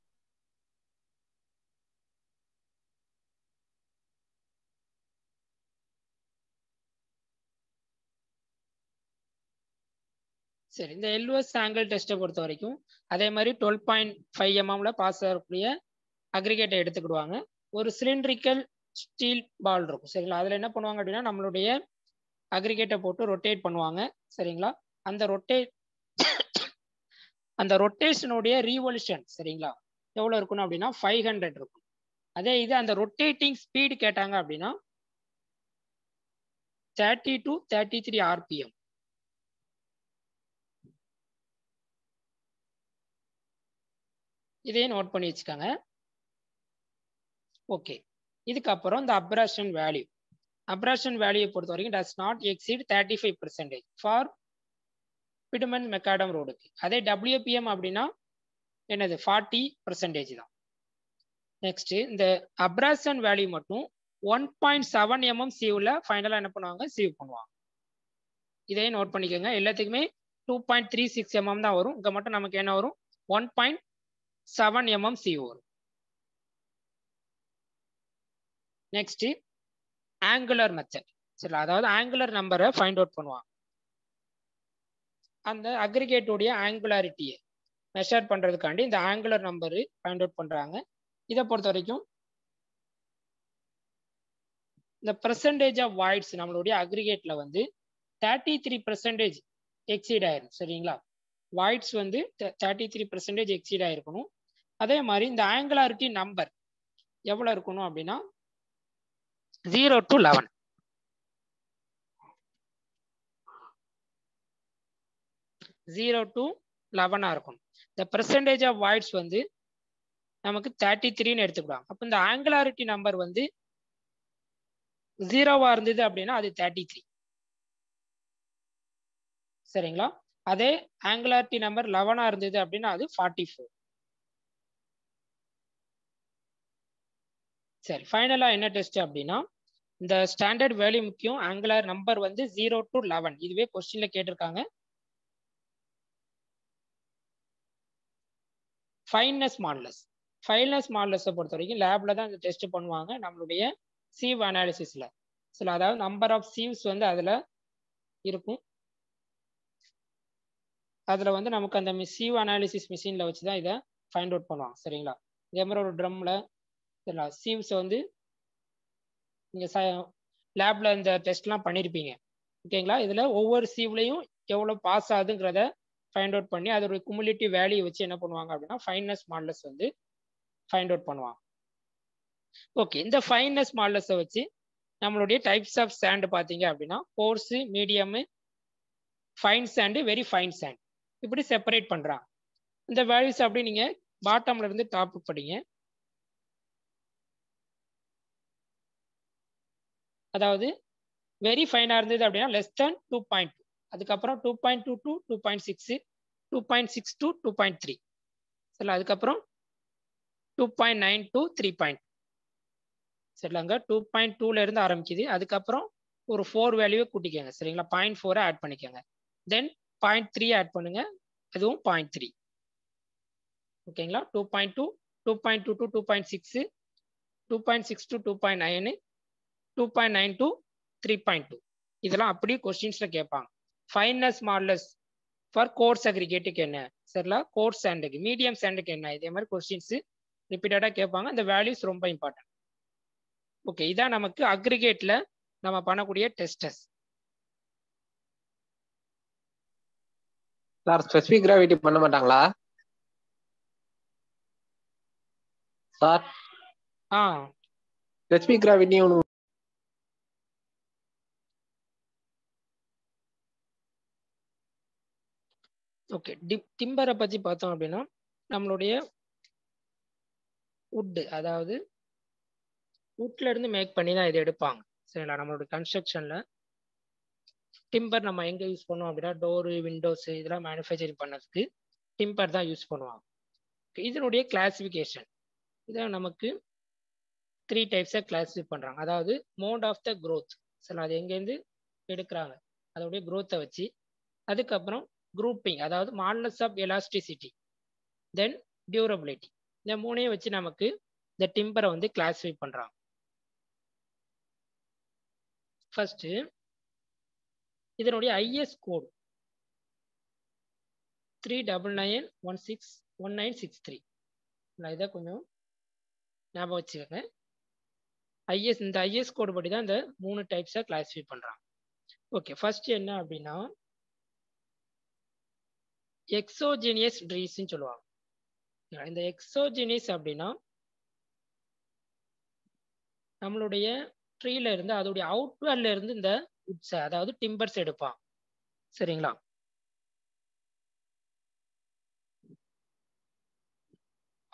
சரி இந்த எல்ஓஎஸ் ஆங்கிள் டெஸ்ட்டை பொறுத்த வரைக்கும் அதே மாதிரி டுவெல் பாயிண்ட் ஃபைவ் எம்எம்ல பாஸ் ஆகக்கூடிய அக்ரிகேட்டை எடுத்துக்கிடுவாங்க ஒரு சிலிண்ட்ரிக்கல் ஸ்டீல் பால் இருக்கும் சரிங்களா அதில் என்ன பண்ணுவாங்க அப்படின்னா நம்மளுடைய அக்ரிகேட்டை போட்டு ரொட்டேட் பண்ணுவாங்க சரிங்களா அந்த ரொட்டேட் அந்த ரொட்டேஷனுடைய ரீவல்யூஷன் சரிங்களா எவ்வளோ இருக்கணும் அப்படின்னா ஃபைவ் ஹண்ட்ரட் இருக்கும் அதே இது அந்த ரொட்டேட்டிங் ஸ்பீடு கேட்டாங்க அப்படின்னா thirty to thirty three RPM இதையும் நோட் பண்ணி வச்சுக்கோங்க ஓகே இதுக்கப்புறம் இந்த அப்ராஷன் வேல்யூ அப்ராஷன் வேல்யூ பொறுத்த வரைக்கும் does not exceed thirty five percentage for bitumen macadam ரோடுக்கு அதே டபிள்யூபிஎம் அப்படின்னா என்னது ஃபார்ட்டி பர்சன்டேஜ் தான் நெக்ஸ்ட் இந்த அப்ராஷன் வேல்யூ மட்டும் ஒன் பாயிண்ட் செவன் எம்எம் சியூவில் ஃபைனலாக என்ன பண்ணுவாங்க சீவ் பண்ணுவாங்க இதையும் நோட் பண்ணிக்கோங்க எல்லாத்துக்குமே two point three six MM தான் வரும் இங்கே மட்டும் நமக்கு என்ன வரும் one point seven mm sieve வரும் நெக்ஸ்ட் ஆங்குலர் மெத்தட் சரி அதாவது ஆங்குலர் நம்பரை ஃபைண்ட் அவுட் பண்ணுவாங்க அந்த அக்ரிகேட்டுடைய ஆங்குலாரிட்டியை மெஷர் பண்ணுறதுக்காண்டி இந்த ஆங்குலர் நம்பரு ஃபைண்ட் அவுட் பண்ணுறாங்க இதை பொறுத்த வரைக்கும் இந்த பர்சன்டேஜ் ஆஃப் வாய்ட்ஸ் நம்மளுடைய அக்ரிகேட்டில் வந்து தேர்ட்டி த்ரீ பர்சன்டேஜ் எக்ஸீட் ஆயிரும் சரிங்களா வாய்ட்ஸ் வந்து தேர்ட்டி த்ரீ பர்சன்டேஜ் எக்ஸீட் ஆயிருக்கணும் அதே மாதிரி இந்த ஆங்குலாரிட்டி நம்பர் எவ்வளோ இருக்கணும் அப்படின்னா zero to eleven zero to லெவனாக இருக்கணும் இந்த பெர்சன்டேஜ் ஆஃப் வாய்ட்ஸ் வந்து நமக்கு தேர்ட்டி த்ரீன்னு எடுத்துக்கலாம் அப்போ இந்த ஆங்குலாரிட்டி நம்பர் வந்து ஜீரோவாக இருந்தது அப்படின்னா அது தேர்ட்டி த்ரீ சரிங்களா அதே ஆங்குலாரிட்டி நம்பர் லெவனாக இருந்தது அப்படின்னா அது ஃபார்ட்டி ஃபோர் சரி ஃபைனலாக என்ன டெஸ்ட் அப்படின்னா இந்த ஸ்டாண்டர்ட் வேல்யூ முக்கியம் ஆங்குலர் நம்பர் வந்து ஜீரோ டு லெவன் இதுவே கொஸ்டின்ல கேட்டிருக்காங்க ஃபைன்னஸ் மாடலஸ் ஃபைனஸ் மாடலஸை பொறுத்த வரைக்கும் லேப்ல தான் இந்த டெஸ்ட் பண்ணுவாங்க நம்மளுடைய சீவ் அனாலிசிஸ்ல சில அதாவது நம்பர் ஆஃப் சீவ்ஸ் வந்து அதில் இருக்கும் அதில் வந்து நமக்கு அந்த சீவ் அனாலிசிஸ் மிஷினில் வச்சு தான் இதை ஃபைண்ட் அவுட் பண்ணுவாங்க சரிங்களா இதே மாதிரி ஒரு ட்ரம்மில் சரிங்களா சீவ்ஸ் வந்து நீங்கள் லேப்ல இந்த டெஸ்ட்லாம் பண்ணியிருப்பீங்க ஓகேங்களா இதில் ஒவ்வொரு சீவ்லையும் எவ்வளோ பாஸ் ஆகுதுங்கிறத ஃபைண்ட் அவுட் பண்ணி அதோட குமுலேட்டிவ் வேல்யூ வச்சு என்ன பண்ணுவாங்க அப்படின்னா ஃபைனஸ் மாடலஸ் வந்து ஃபைண்ட் அவுட் பண்ணுவாங்க ஓகே இந்த ஃபைனஸ் மாடலஸை வச்சு நம்மளுடைய டைப்ஸ் ஆஃப் சேண்டு பார்த்தீங்க அப்படின்னா coarse medium fine sand very fine sand இப்படி செப்பரேட் பண்ணுறாங்க இந்த வேல்யூஸ் அப்படி நீங்கள் பாட்டம்ல இருந்து டாப் படிங்க அதாவது வெரி ஃபைனாக இருந்தது அப்படின்னா less than two point two அதுக்கப்புறம் two point two two two point six two point six two two point three சரிங்களா அதுக்கப்புறம் two point nine two three point சரிங்களாங்க டூ பாயிண்ட் டூலேருந்து இருந்து ஆரம்பிக்குது அதுக்கப்புறம் ஒரு ஃபோர் வேல்யூவை கூட்டிக்கோங்க சரிங்களா பாயிண்ட் ஃபோரை ஆட் பண்ணிக்கோங்க தென் பாயிண்ட் த்ரீ ஆட் பண்ணுங்க அதுவும் பாயிண்ட் த்ரீ ஓகேங்களா two point two two point two two two point six two point six two two point nine two point nine two three point two இதெல்லாம் அப்படியே கொஸ்டின்ஸில் கேட்பாங்க fineness modulus for coarse அக்ரிகேட்டுக்கு என்ன சரிங்களா கோர்ஸ் சாண்டுக்கு மீடியம் சாண்டுக்கு என்ன இதே மாதிரி கொஸ்டின்ஸு ரிப்பீட்டடாக கேட்பாங்க அந்த வேல்யூஸ் ரொம்ப இம்பார்ட்டன்ட் ஓகே இதான் நமக்கு அக்ரிகேட்டில் நம்ம பண்ணக்கூடிய டெஸ்டஸ் சார் ஸ்பெசிஃபிக் கிராவிட்டி பண்ண மாட்டாங்களா சார் ஆ ஸ்பெசிஃபிக் கிராவிட்டி ஒன்று ஓகே டிப் டிம்பரை பற்றி பார்த்தோம் அப்படின்னா நம்மளுடைய உட்டு அதாவது உட்ல இருந்து மேக் பண்ணி தான் இதை எடுப்பாங்க சரிங்களா நம்மளுடைய கன்ஸ்ட்ரக்ஷனில் டிம்பர் நம்ம எங்கே யூஸ் பண்ணோம் அப்படின்னா டோரு விண்டோஸ் இதெல்லாம் மேனுஃபேக்சரிங் பண்ணதுக்கு டிம்பர் தான் யூஸ் பண்ணுவாங்க இதனுடைய கிளாஸிஃபிகேஷன் இதை நமக்கு த்ரீ டைப்ஸாக கிளாஸிஃபை பண்ணுறாங்க அதாவது மோட் ஆஃப் த க்ரோத் சரி அது எங்கேருந்து எடுக்கிறாங்க அதோடைய க்ரோத்தை வச்சு அதுக்கப்புறம் குரூப்பிங் அதாவது modulus of elasticity then durability இந்த மூணையும் வச்சு நமக்கு இந்த டிம்பரை வந்து கிளாஸிஃபை பண்ணுறாங்க ஃபஸ்ட்டு இதனுடைய IS code three double nine one six one nine six three நான் இதை கொஞ்சம் ஞாபகம் வச்சுக்கோங்க ஐஎஸ் இந்த ஐஎஸ் கோடு படி தான் இந்த மூணு டைப்ஸாக கிளாஸிஃபை பண்ணுறான் ஓகே ஃபர்ஸ்ட் என்ன அப்படின்னா எக்ஸோஜினியஸ் ட்ரீஸ்ன்னு சொல்லுவாங்க இந்த எக்ஸோஜினியஸ் அப்படின்னா நம்மளுடைய ட்ரீல இருந்து அதோடைய அவுட்வேர்ல இருந்து இந்த உட்ஸை அதாவது டிம்பர்ஸ் எடுப்பான் சரிங்களா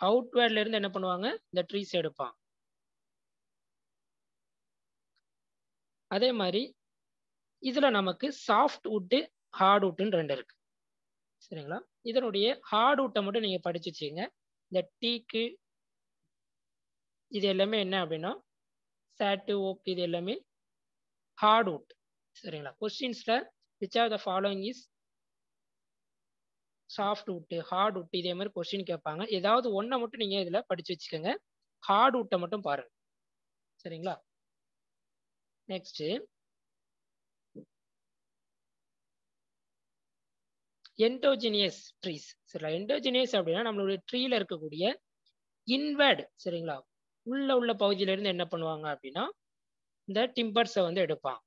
அவுட்வேர்ல இருந்து என்ன பண்ணுவாங்க இந்த ட்ரீஸ் எடுப்பான் அதே மாதிரி இதுல நமக்கு சாஃப்ட் உட்டு ஹார்ட் உட்டுன்னு ரெண்டு இருக்கு சரிங்களா இதனுடைய ஹார்ட் மட்டும் நீங்கள் படிச்சு வச்சுக்கோங்க இந்த டீக்கு இது எல்லாமே என்ன அப்படின்னா சாட்டு ஓப் இது எல்லாமே ஹார்ட் உட் சரிங்களா கொஸ்டின்ஸில் which of the following is soft wood hard wood இதே மாதிரி கொஸ்டின் கேட்பாங்க ஏதாவது ஒன்றை மட்டும் நீங்கள் இதில் படித்து வச்சுக்கோங்க ஹார்ட் உட்டை மட்டும் பாருங்கள் சரிங்களா நெக்ஸ்ட்டு என்டோஜினியஸ் ட்ரீஸ் சரிங்களா என்டோஜினியஸ் அப்படின்னா நம்மளுடைய ட்ரீல இருக்கக்கூடிய இன்வேர்டு சரிங்களா உள்ள உள்ள இருந்து என்ன பண்ணுவாங்க அப்படின்னா இந்த டிம்பர்ஸை வந்து எடுப்பான்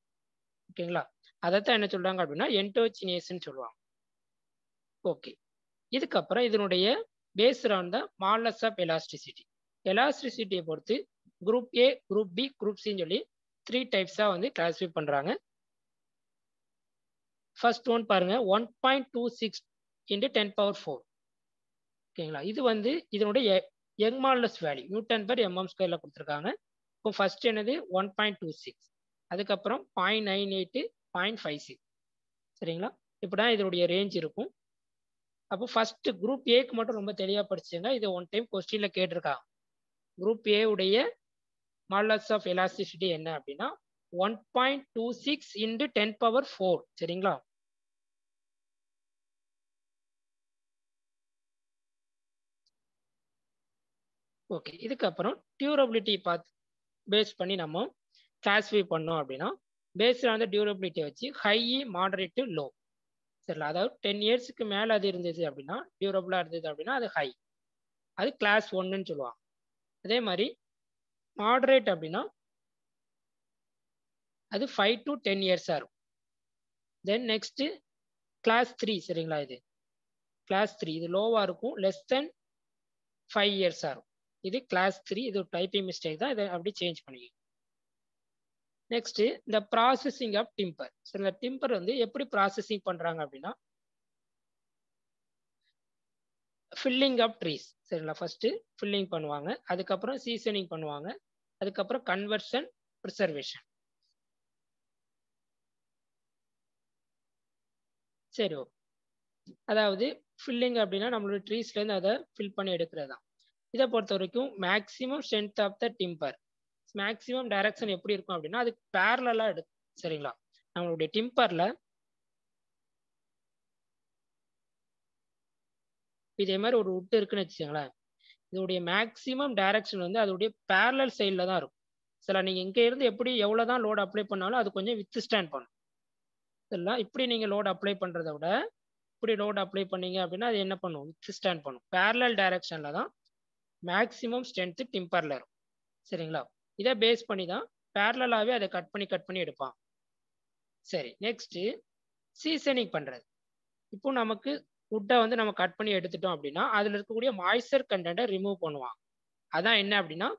ஓகேங்களா அதைத்தான் என்ன சொல்றாங்க அப்படின்னா என்டோஜினியஸ்ன்னு சொல்லுவாங்க ஓகே இதுக்கப்புறம் இதனுடைய பேஸ் ஆன் த மாலஸ் ஆஃப் எலாஸ்டிசிட்டி எலாஸ்டிசிட்டியை பொறுத்து குரூப் ஏ குரூப் பி குரூப் சின்னு சொல்லி த்ரீ டைப்ஸாக வந்து கிளாஸிஃபை பண்ணுறாங்க ஃபர்ஸ்ட் ஒன் பாருங்க one point two six into ten power four ஓகேங்களா இது வந்து இதனுடைய எங் எங்மால்னஸ் வேல்யூ நியூட்டன் பர் எம்எம் ஸ்கொயரில் கொடுத்துருக்காங்க இப்போ ஃபர்ஸ்ட் என்னது ஒன் பாயிண்ட் டூ சிக்ஸ் அதுக்கப்புறம் point nine eight point five six சரிங்களா இப்படி தான் இதனுடைய ரேஞ்ச் இருக்கும் அப்போ ஃபஸ்ட்டு குரூப் ஏக்கு மட்டும் ரொம்ப தெளிவாக படிச்சுங்க இது ஒன் டைம் கொஸ்டினில் கேட்டிருக்காங்க குரூப் ஏ உடைய மால்லஸ் ஆஃப் எலாஸ்டிசிட்டி என்ன அப்படின்னா one point two six into ten power four சரிங்களா ஓகே இதுக்கப்புறம் டியூரபிலிட்டி பார்த்து பேஸ் பண்ணி நம்ம கிளாஸிஃபை பண்ணோம் அப்படின்னா பேஸில் வந்து டியூரபிலிட்டியை வச்சு ஹை மாடரேட்டு லோ சரிங்களா அதாவது டென் இயர்ஸுக்கு மேலே அது இருந்தது அப்படின்னா டியூரபிளாக இருந்தது அப்படின்னா அது ஹை அது கிளாஸ் ஒன்றுன்னு சொல்லுவாங்க அதே மாதிரி மாடரேட் அப்படின்னா அது ஃபைவ் டு டென் இயர்ஸாக இருக்கும் தென் நெக்ஸ்ட்டு கிளாஸ் த்ரீ சரிங்களா இது கிளாஸ் த்ரீ இது லோவாக இருக்கும் லெஸ் தென் ஃபைவ் இயர்ஸாக இருக்கும் இது கிளாஸ் த்ரீ இது ஒரு டைப்பிங் மிஸ்டேக் தான் இதை அப்படி சேஞ்ச் பண்ணிக்கணும் நெக்ஸ்ட்டு இந்த ப்ராசஸிங் ஆஃப் டிம்பர் ஸோ இந்த டிம்பர் வந்து எப்படி ப்ராசஸிங் பண்ணுறாங்க அப்படின்னா ஃபில்லிங் ஆஃப் ட்ரீஸ் சரிங்களா ஃபஸ்ட்டு ஃபில்லிங் பண்ணுவாங்க அதுக்கப்புறம் சீசனிங் பண்ணுவாங்க அதுக்கப்புறம் கன்வர்ஷன் ப்ரிசர்வேஷன் சரி ஓகே அதாவது ஃபில்லிங் அப்படின்னா நம்மளோட ட்ரீஸ்லேருந்து அதை ஃபில் பண்ணி எடுக்கிறது தான் இதை பொறுத்த வரைக்கும் maximum strength of the timber maximum direction எப்படி இருக்கும் அப்படின்னா அதுக்கு பேரலாக எடு சரிங்களா நம்மளுடைய டிம்பரில் இதே மாதிரி ஒரு உட்டு இருக்குன்னு வச்சுக்கோங்களேன் இதோடைய மேக்ஸிமம் டைரக்ஷன் வந்து அதோடைய பேரலல் சைடில் தான் இருக்கும் சில நீங்கள் இங்கேருந்து எப்படி எவ்வளோ தான் லோடு அப்ளை பண்ணாலும் அது கொஞ்சம் வித் ஸ்டாண்ட் பண்ணும் இல்லை இப்படி நீங்கள் லோடு அப்ளை பண்ணுறத விட இப்படி லோடு அப்ளை பண்ணீங்க அப்படின்னா அது என்ன பண்ணும் வித் ஸ்டாண்ட் பண்ணும் பேரலல் டைரக்ஷனில் தான் மேக்ஸிமம் ஸ்ட்ரென்த்து டிம்பர்லர் சரிங்களா இதை பேஸ் பண்ணி தான் பேரலாகவே அதை கட் பண்ணி கட் பண்ணி எடுப்பான் சரி நெக்ஸ்ட்டு சீசனிங் பண்ணுறது இப்போ நமக்கு ஃபுட்டை வந்து நம்ம கட் பண்ணி எடுத்துட்டோம் அப்படின்னா அதில் இருக்கக்கூடிய மாய்ஸ்சர் கண்டென்ட்டை ரிமூவ் பண்ணுவாங்க அதான் என்ன அப்படின்னா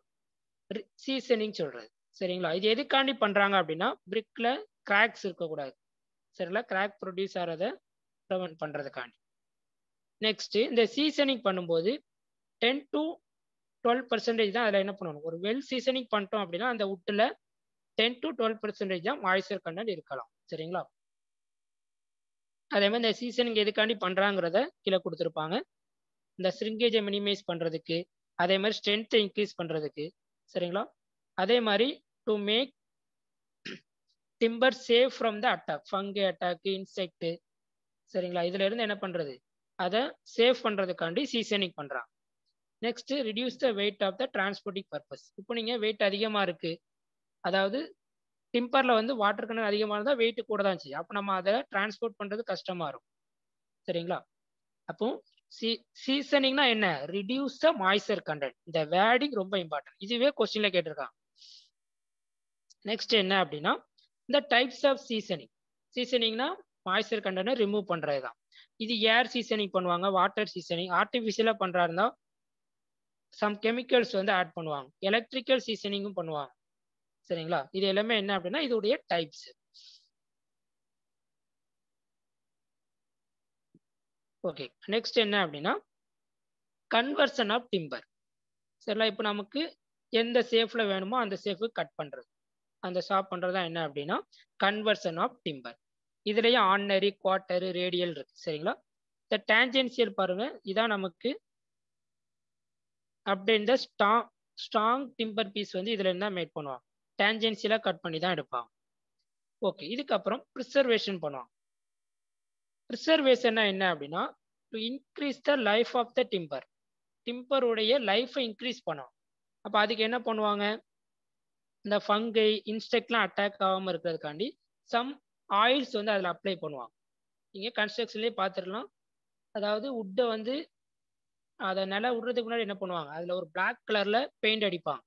சீசனிங் சொல்கிறது சரிங்களா இது எதுக்காண்டி பண்ணுறாங்க அப்படின்னா பிரிக்கில் கிராக்ஸ் இருக்கக்கூடாது சரிங்களா கிராக் ப்ரொடியூஸ் ஆகிறத ப்ரிவென்ட் பண்ணுறதுக்காண்டி நெக்ஸ்ட்டு இந்த சீசனிங் பண்ணும்போது டென் டு டுவெல் பர்சன்டேஜ் தான் அதில் என்ன பண்ணணும் ஒரு வெல் சீசனிங் பண்ணிட்டோம் அப்படின்னா அந்த உட்டில் டென் டு டுவெல் பர்சன்டேஜ் தான் மாய்ச்சர் கண்டன் இருக்கலாம் சரிங்களா அதே மாதிரி இந்த சீசனிங் எதுக்காண்டி பண்ணுறாங்கிறத கீழே கொடுத்துருப்பாங்க இந்த ஸ்ரிங்கேஜை மினிமைஸ் பண்ணுறதுக்கு அதே மாதிரி ஸ்ட்ரென்த்தை இன்க்ரீஸ் பண்ணுறதுக்கு சரிங்களா அதே மாதிரி to make timber safe from the attack fungus attack insect சரிங்களா இதுல இருந்து என்ன பண்றது அதை சேவ் பண்றதுக்காண்டி சீசனிங் பண்றாங்க next reduce the weight of the transporting purpose இப்போ நீங்கள் வெயிட் அதிகமாக இருக்குது அதாவது டிம்பரில் வந்து வாட்டர் கண்ணன் அதிகமாக இருந்தால் வெயிட் கூட தான் செய்யும் அப்போ நம்ம அதை டிரான்ஸ்போர்ட் பண்ணுறது கஷ்டமாக இருக்கும் சரிங்களா அப்போ சீ சீசனிங்னா என்ன ரிடியூஸ் த மாய்ச்சர் கண்டென்ட் இந்த வேடிங் ரொம்ப இம்பார்ட்டன்ட் இதுவே கொஸ்டினில் கேட்டிருக்காங்க நெக்ஸ்ட் என்ன அப்படின்னா இந்த டைப்ஸ் ஆஃப் சீசனிங் சீசனிங்னா மாய்ச்சர் கண்டனை ரிமூவ் பண்ணுறது தான் இது ஏர் சீசனிங் பண்ணுவாங்க வாட்டர் சீசனிங் ஆர்டிஃபிஷியலாக பண்ணுறா இருந்தால் சம் கெமிக்கல்ஸ் வந்து ஆட் பண்ணுவாங்க எலக்ட்ரிக்கல் சீசனிங்கும் பண்ணுவாங்க சரிங்களா இது எல்லாமே என்ன அப்படின்னா இதோடைய டைப்ஸ் ஓகே நெக்ஸ்ட் என்ன அப்படின்னா கன்வர்ஷன் ஆஃப் டிம்பர் சரிங்களா இப்போ நமக்கு எந்த சேஃபில் வேணுமோ அந்த சேஃபு கட் பண்ணுறது அந்த ஷாப் தான் என்ன அப்படின்னா கன்வர்ஷன் ஆஃப் டிம்பர் இதுலேயும் ஆர்டினரி குவார்ட்டரு ரேடியல் இருக்குது சரிங்களா இந்த டேஞ்சென்சியல் பாருங்க இதான் நமக்கு அப்படின்ற ஸ்டாங் ஸ்ட்ராங் டிம்பர் பீஸ் வந்து இதுல இருந்தா மேட் பண்ணுவான் டேஞ்சென்சில கட் பண்ணி தான் எடுப்பான் ஓகே இதுக்கப்புறம் ப்ரிசர்வேஷன் பண்ணுவான் ப்ரிசர்வேஷன்னா என்ன அப்படின்னா to increase the life of the timber டிம்பருடைய லைஃப்பை இன்க்ரீஸ் பண்ணும் அப்போ அதுக்கு என்ன பண்ணுவாங்க இந்த ஃபங்கை இன்ஸ்டெக்ட்லாம் அட்டாக் ஆகாமல் இருக்கிறதுக்காண்டி சம் ஆயில்ஸ் வந்து அதில் அப்ளை பண்ணுவாங்க நீங்கள் கன்ஸ்ட்ரக்ஷன்லேயே பார்த்துடலாம் அதாவது உட்டை வந்து அதை நில விடுறதுக்கு முன்னாடி என்ன பண்ணுவாங்க அதில் ஒரு பிளாக் கலரில் பெயிண்ட் அடிப்பான்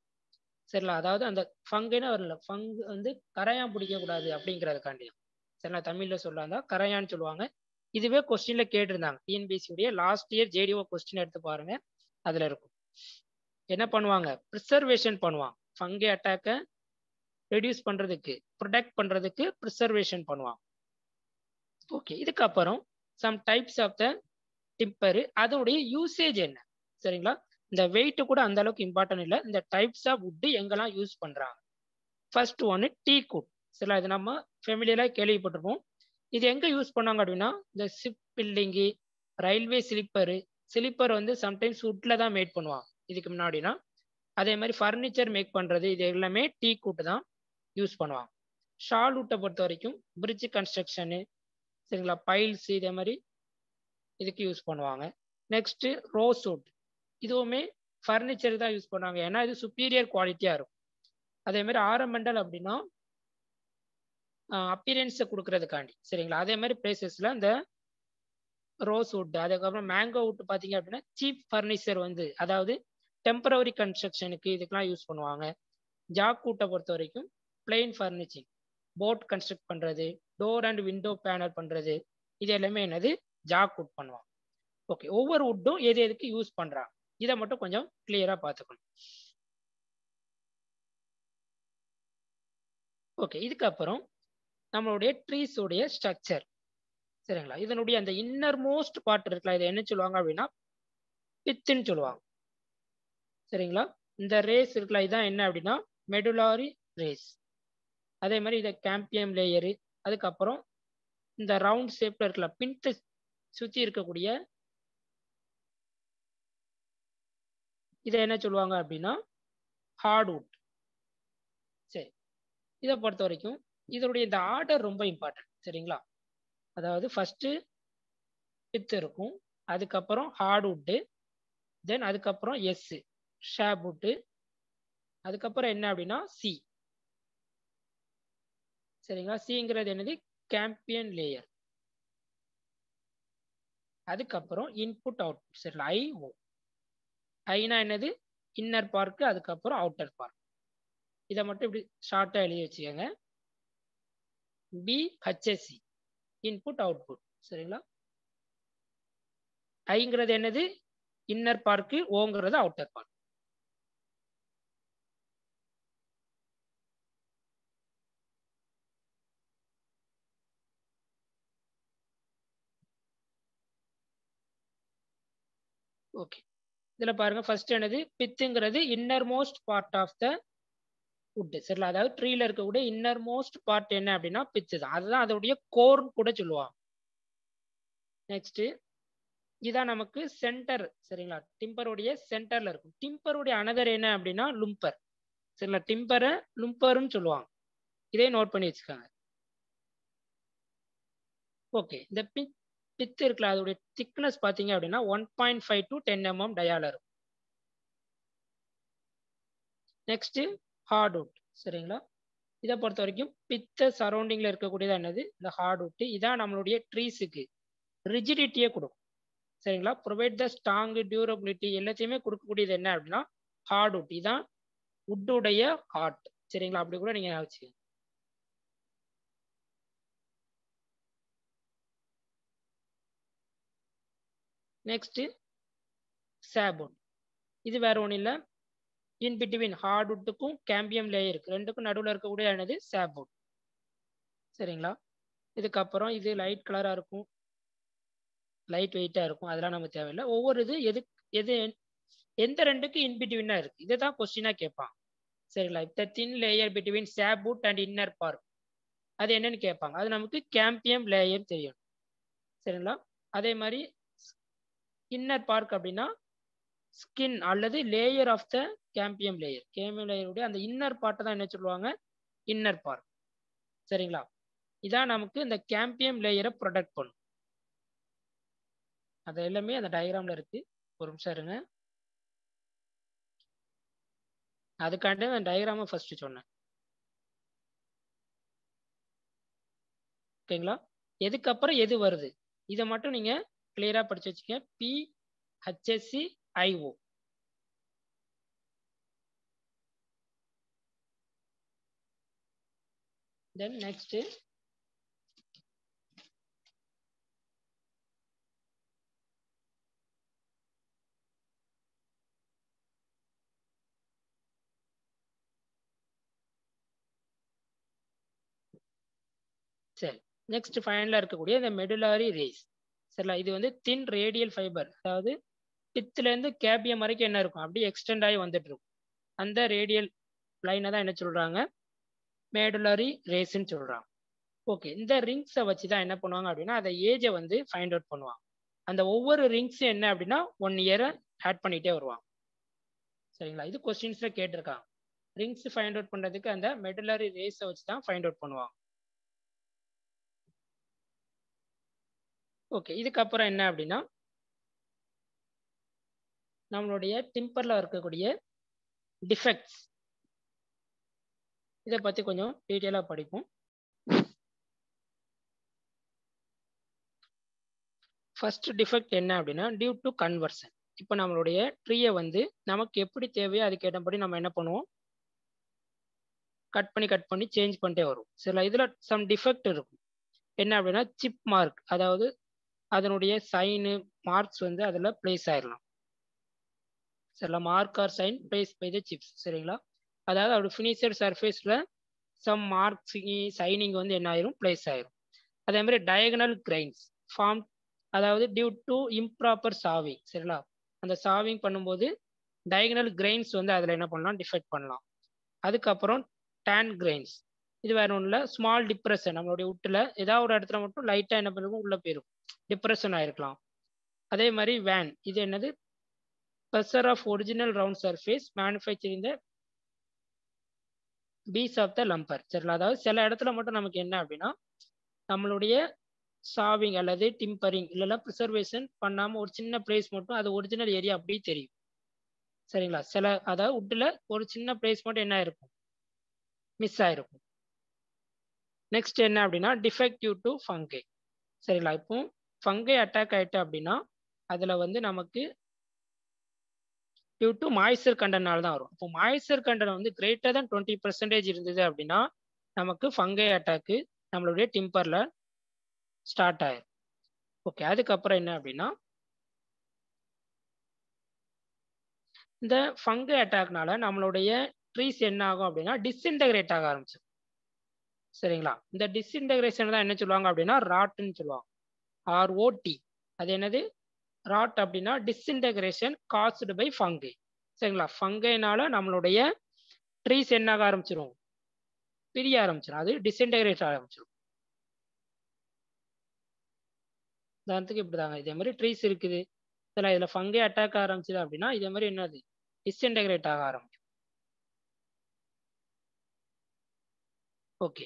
சரிங்களா அதாவது அந்த ஃபங்குன்னு வரல ஃபங்கு வந்து கரையான் பிடிக்கக்கூடாது அப்படிங்கிறதுக்காண்டியும் சரிங்களா தமிழில் சொல்லாதான் கரையான்னு சொல்லுவாங்க இதுவே கொஸ்டினில் கேட்டிருந்தாங்க டிஎன்பிசியுடைய லாஸ்ட் இயர் ஜேடிஓ கொஸ்டின் எடுத்து பாருங்க அதில் இருக்கும் என்ன பண்ணுவாங்க ப்ரிசர்வேஷன் பண்ணுவான் ஃபங்கை அட்டாக்கை ரெடியூஸ் பண்ணுறதுக்கு ப்ரொடெக்ட் பண்ணுறதுக்கு ப்ரிசர்வேஷன் பண்ணுவான் ஓகே இதுக்கப்புறம் some types of the timber அதோடைய யூசேஜ் என்ன சரிங்களா இந்த வெயிட் கூட அந்த அளவுக்கு இம்பார்ட்டன்ட் இல்லை இந்த டைப்ஸ் ஆஃப் வுட் எங்கெல்லாம் யூஸ் பண்ணுறாங்க ஃபர்ஸ்ட் ஒன்று டீ குட் சில இது நம்ம ஃபெமிலியெல்லாம் கேள்விப்பட்டிருப்போம் இது எங்கே யூஸ் பண்ணாங்க அப்படின்னா இந்த ship building railway sleeper sleeper வந்து சம்டைம்ஸ் வுட்டில் தான் மேட் பண்ணுவாங்க இதுக்கு முன்னாடினா அதே மாதிரி ஃபர்னிச்சர் மேக் பண்ணுறது இது எல்லாமே டீ கூட்டு தான் யூஸ் பண்ணுவாங்க ஷால் வுட்டை பொறுத்த வரைக்கும் பிரிட்ஜ் கன்ஸ்ட்ரக்ஷனு சரிங்களா பைல்ஸ் இதே மாதிரி இதுக்கு யூஸ் பண்ணுவாங்க நெக்ஸ்ட்டு ரோஸ் வுட் இதுவுமே ஃபர்னிச்சர் தான் யூஸ் பண்ணுவாங்க ஏன்னா இது சுப்பீரியர் குவாலிட்டியாக இருக்கும் அதேமாதிரி ஆரமெண்டல் அப்படின்னா அப்பியரன்ஸை கொடுக்கறதுக்காண்டி சரிங்களா அதே மாதிரி பிளேசஸில் இந்த ரோஸ் வுட் அதுக்கப்புறம் மேங்கோ வுட் பார்த்தீங்க அப்படின்னா சீப் ஃபர்னிச்சர் வந்து அதாவது டெம்பரவரி கன்ஸ்ட்ரக்ஷனுக்கு இதுக்கெலாம் யூஸ் பண்ணுவாங்க ஜாக் கூட்டை பொறுத்த வரைக்கும் பிளெயின் ஃபர்னிச்சிங் போட் கன்ஸ்ட்ரக்ட் பண்ணுறது டோர் அண்ட் விண்டோ பேனர் பண்ணுறது இது எல்லாமே என்னது ஜாக் உட் பண்ணுவான் ஓகே ஒவ்வொரு வுட்டும் எது எதுக்கு யூஸ் பண்ணுறான் இதை மட்டும் கொஞ்சம் கிளியராக பார்த்துக்கணும் ஓகே இதுக்கப்புறம் நம்மளுடைய ட்ரீஸ் உடைய ஸ்ட்ரக்சர் சரிங்களா இதனுடைய அந்த இன்னர் மோஸ்ட் பார்ட் இருக்கலாம் இதை என்ன சொல்லுவாங்க அப்படின்னா பித்துன்னு சொல்லுவாங்க சரிங்களா இந்த ரேஸ் இருக்கலாம் இதான் என்ன அப்படின்னா மெடுலாரி ரேஸ் அதே மாதிரி இதை கேம்பியம் லேயரு அதுக்கப்புறம் இந்த ரவுண்ட் ஷேப்ல இருக்கல பின்த் சுற்றி இருக்கக்கூடிய இதை என்ன சொல்லுவாங்க அப்படின்னா ஹார்ட்வுட் சரி இதை பொறுத்த வரைக்கும் இதனுடைய இந்த ஆர்டர் ரொம்ப இம்பார்ட்டன்ட் சரிங்களா அதாவது ஃபஸ்ட்டு பித்து இருக்கும் அதுக்கப்புறம் ஹார்ட்வுட்டு தென் அதுக்கப்புறம் எஸ்ஸு ஷேப்வுட்டு அதுக்கப்புறம் என்ன அப்படின்னா சி சரிங்களா சிங்கிறது என்னது கேம்பியன் லேயர் அதுக்கப்புறம் இன்புட் அவுட் சரிங்களா ஐஓ ஐனா என்னது இன்னர் பார்க்கு அதுக்கப்புறம் அவுட்டர் பார்க் இதை மட்டும் இப்படி ஷார்ட்டாக எழுதி வச்சுக்கோங்க பி ஹச்எஸ்சி இன்புட் அவுட்புட் சரிங்களா ஐங்கிறது என்னது இன்னர் பார்க்கு ஓங்கிறது அவுட்டர் பார்க் ஓகே இதில் பாருங்கள் ஃபர்ஸ்ட் என்னது பித்துங்கிறது inner most part of the wood சரிங்களா அதாவது ட்ரீல இருக்கக்கூடிய இன்னர் மோஸ்ட் பார்ட் என்ன அப்படின்னா பித்து தான் அதுதான் அதோடைய கோர்னு கூட சொல்லுவாங்க நெக்ஸ்ட்டு இதான் நமக்கு சென்டர் சரிங்களா டிம்பருடைய சென்டரில் இருக்கும் டிம்பருடைய அனதர் என்ன அப்படின்னா லும்பர் சரிங்களா டிம்பரை லும்பர்னு சொல்லுவாங்க இதே நோட் பண்ணி வச்சுக்காங்க ஓகே இந்த பித் டித்து இருக்குல்ல அதோடைய திக்னஸ் பார்த்தீங்க அப்படின்னா one point five to ten MM டயால இருக்கும் நெக்ஸ்ட்டு ஹார்ட்வுட் சரிங்களா இதை பொறுத்த வரைக்கும் பித்த சரௌண்டிங்கில் இருக்கக்கூடியது என்னது இந்த ஹார்ட்வுட்டு இதான் நம்மளுடைய ட்ரீஸுக்கு ரிஜிடிட்டியே கொடுக்கும் சரிங்களா ப்ரொவைட் த ஸ்ட்ராங் டியூரபிலிட்டி எல்லாத்தையுமே கொடுக்கக்கூடியது என்ன அப்படின்னா ஹார்ட்வுட் இதுதான் உட்டுடைய ஹார்ட் சரிங்களா அப்படி கூட நீங்கள் வச்சுக்கோங்க நெக்ஸ்ட்டு சாபூன் இது வேற ஒன்றும் இல்லை இன் ஹார்ட்வுட்டுக்கும் கேம்பியம் லேயருக்கு ரெண்டுக்கும் நடுவில் இருக்கக்கூடிய என்னது சாபூன் சரிங்களா இதுக்கப்புறம் இது லைட் கலராக இருக்கும் லைட் வெயிட்டாக இருக்கும் அதெல்லாம் நமக்கு தேவையில்லை ஒவ்வொரு இது எது எது எந்த ரெண்டுக்கும் இன்பிட்வீனாக இருக்குது இதை தான் கொஸ்டினாக கேட்பான் சரிங்களா இந்த thin layer between sapwood and inner bark அது என்னன்னு கேட்பாங்க அது நமக்கு கேம்பியம் லேயர் தெரியும் சரிங்களா அதே மாதிரி இன்னர் பார்க் அப்படின்னா ஸ்கின் அல்லது layer of the cambium layer cambium லேயருடைய அந்த இன்னர் பார்ட்டை தான் என்ன சொல்லுவாங்க இன்னர் பார்க் சரிங்களா இதான் நமக்கு இந்த கேம்பியம் லேயரை ப்ரொடெக்ட் பண்ணும் அது எல்லாமே அந்த டயக்ராமில் இருக்குது ஒரு நிமிஷம் இருங்க அதுக்காண்டி நான் டயக்ராமை ஃபர்ஸ்ட் சொன்னேன் ஓகேங்களா எதுக்கப்புறம் எது வருது இதை மட்டும் நீங்கள் క్లియరా పడిచొచ్చుగా P HSC IO then next is cell next final ஆ இருக்கக்கூடிய இந்த மெடுலாரி ரேஸ் சரிங்களா இது வந்து தின் ரேடியல் ஃபைபர் அதாவது பித்துலேருந்து கேபியம் வரைக்கும் என்ன இருக்கும் அப்படியே எக்ஸ்டெண்ட் ஆகி வந்துட்டு இருக்கும் அந்த ரேடியல் லைனை தான் என்ன சொல்கிறாங்க மேடுலரி ரேஸ்ன்னு சொல்றாங்க ஓகே இந்த ரிங்ஸை வச்சு தான் என்ன பண்ணுவாங்க அப்படின்னா அதை ஏஜை வந்து ஃபைண்ட் அவுட் பண்ணுவாங்க அந்த ஒவ்வொரு ரிங்ஸும் என்ன அப்படின்னா ஒன் இயரை ஆட் பண்ணிகிட்டே வருவாங்க சரிங்களா இது கொஸ்டின்ஸில் கேட்டிருக்காங்க ரிங்ஸ் ஃபைண்ட் அவுட் பண்ணுறதுக்கு அந்த மெடுலரி ரேஸை வச்சு தான் ஃபைண்ட் அவுட் பண்ணுவாங்க ஓகே இதுக்கப்புறம் என்ன அப்படின்னா நம்மளுடைய டிம்பரில் இருக்கக்கூடிய டிஃபெக்ட்ஸ் இதை பற்றி கொஞ்சம் டீட்டெயிலாக படிப்போம் ஃபர்ஸ்ட் டிஃபெக்ட் என்ன அப்படின்னா டியூ டு கன்வர்ஷன் இப்போ நம்மளுடைய ட்ரீயை வந்து நமக்கு எப்படி தேவையோ அதுக்கேற்றபடி நம்ம என்ன பண்ணுவோம் கட் பண்ணி கட் பண்ணி சேஞ்ச் பண்ணிட்டே வரும் சில இதில் சம் டிஃபெக்ட் இருக்கும் என்ன அப்படின்னா சிப் மார்க் அதாவது அதனுடைய சைனு மார்க்ஸ் வந்து அதில் பிளேஸ் ஆயிடலாம் சரிங்களா mark or sign place by the chips சரிங்களா அதாவது அப்படி ஃபினிஷர் சர்ஃபேஸில் சம் மார்க்ஸ் சைனிங் வந்து என்ன ஆயிரும் பிளேஸ் ஆயிரும் அதே மாதிரி டயகனல் கிரைன்ஸ் ஃபார்ம் அதாவது டியூ டு இம்ப்ராப்பர் சாவிங் சரிங்களா அந்த சாவிங் பண்ணும்போது டயகனல் கிரெயின்ஸ் வந்து அதில் என்ன பண்ணலாம் டிஃபெக்ட் பண்ணலாம் அதுக்கப்புறம் டேன் கிரெயின்ஸ் இது வேற ஒன்றும் இல்லை ஸ்மால் டிப்ரெஷன் நம்மளுடைய உட்டில் ஏதாவது ஒரு இடத்துல மட்டும் லைட்டாக என்ன பண்ணிருக்கும் உள்ளே போயிருக்கும் டிப்ரெஷன் ஆயிருக்கலாம் அதே மாதிரி வேன் இது என்னது pressure of original round surface manufacturing the piece of the lumber சரிங்களா அதாவது சில இடத்துல மட்டும் நமக்கு என்ன அப்படின்னா நம்மளுடைய சாவிங் அல்லது டிம்பரிங் இல்லைனா ப்ரிசர்வேஷன் பண்ணாமல் ஒரு சின்ன பிளேஸ் மட்டும் அது ஒரிஜினல் ஏரியா அப்படியே தெரியும் சரிங்களா சில அதாவது உட்டில் ஒரு சின்ன பிளேஸ் மட்டும் என்ன இருக்கும் மிஸ் ஆயிருக்கும் நெக்ஸ்ட் என்ன அப்படின்னா டிஃபெக்டிவ் டு ஃபங்கை சரிங்களா இப்போ ஃபங்கை அட்டாக் ஆகிட்டு அப்படின்னா அதில் வந்து நமக்கு டியூ டு மாய்ச்சர் கண்டனால் தான் வரும் இப்போ மாய்ச்சர் கண்டன் வந்து கிரேட்டர் தான் டுவெண்ட்டி பர்சன்டேஜ் இருந்தது அப்படின்னா நமக்கு ஃபங்கை அட்டாக்கு நம்மளுடைய டிம்பரில் ஸ்டார்ட் ஆயிரும் ஓகே அதுக்கப்புறம் என்ன அப்படின்னா இந்த ஃபங்கு அட்டாக்னால நம்மளுடைய ட்ரீஸ் என்ன ஆகும் அப்படின்னா டிஸ்இன்டகிரேட் ஆக ஆரம்பிச்சு சரிங்களா இந்த டிஸ்இன்டகிரேஷன் தான் என்ன சொல்லுவாங்க அப்படின்னா ராட்டுன்னு சொல்லுவாங்க ஆர்ஓடி அது என்னது ராட் அப்படின்னா டிஸ்இன்டகிரேஷன் காஸ்டு பை ஃபங்கை சரிங்களா ஃபங்கைனால நம்மளுடைய ட்ரீஸ் என்னாக ஆரம்பிச்சிடும் பிரிய ஆரம்பிச்சிடும் அது டிஸ்இன்டகிரேட் ஆரம்பிச்சிடும் உதாரணத்துக்கு இப்படிதாங்க இதே மாதிரி ட்ரீஸ் இருக்குது இதில் இதில் ஃபங்கை அட்டாக் ஆரம்பிச்சுது அப்படின்னா இதே மாதிரி என்னது டிஸ்இன்டகிரேட் ஆக ஆரம்பிக்கும் ஓகே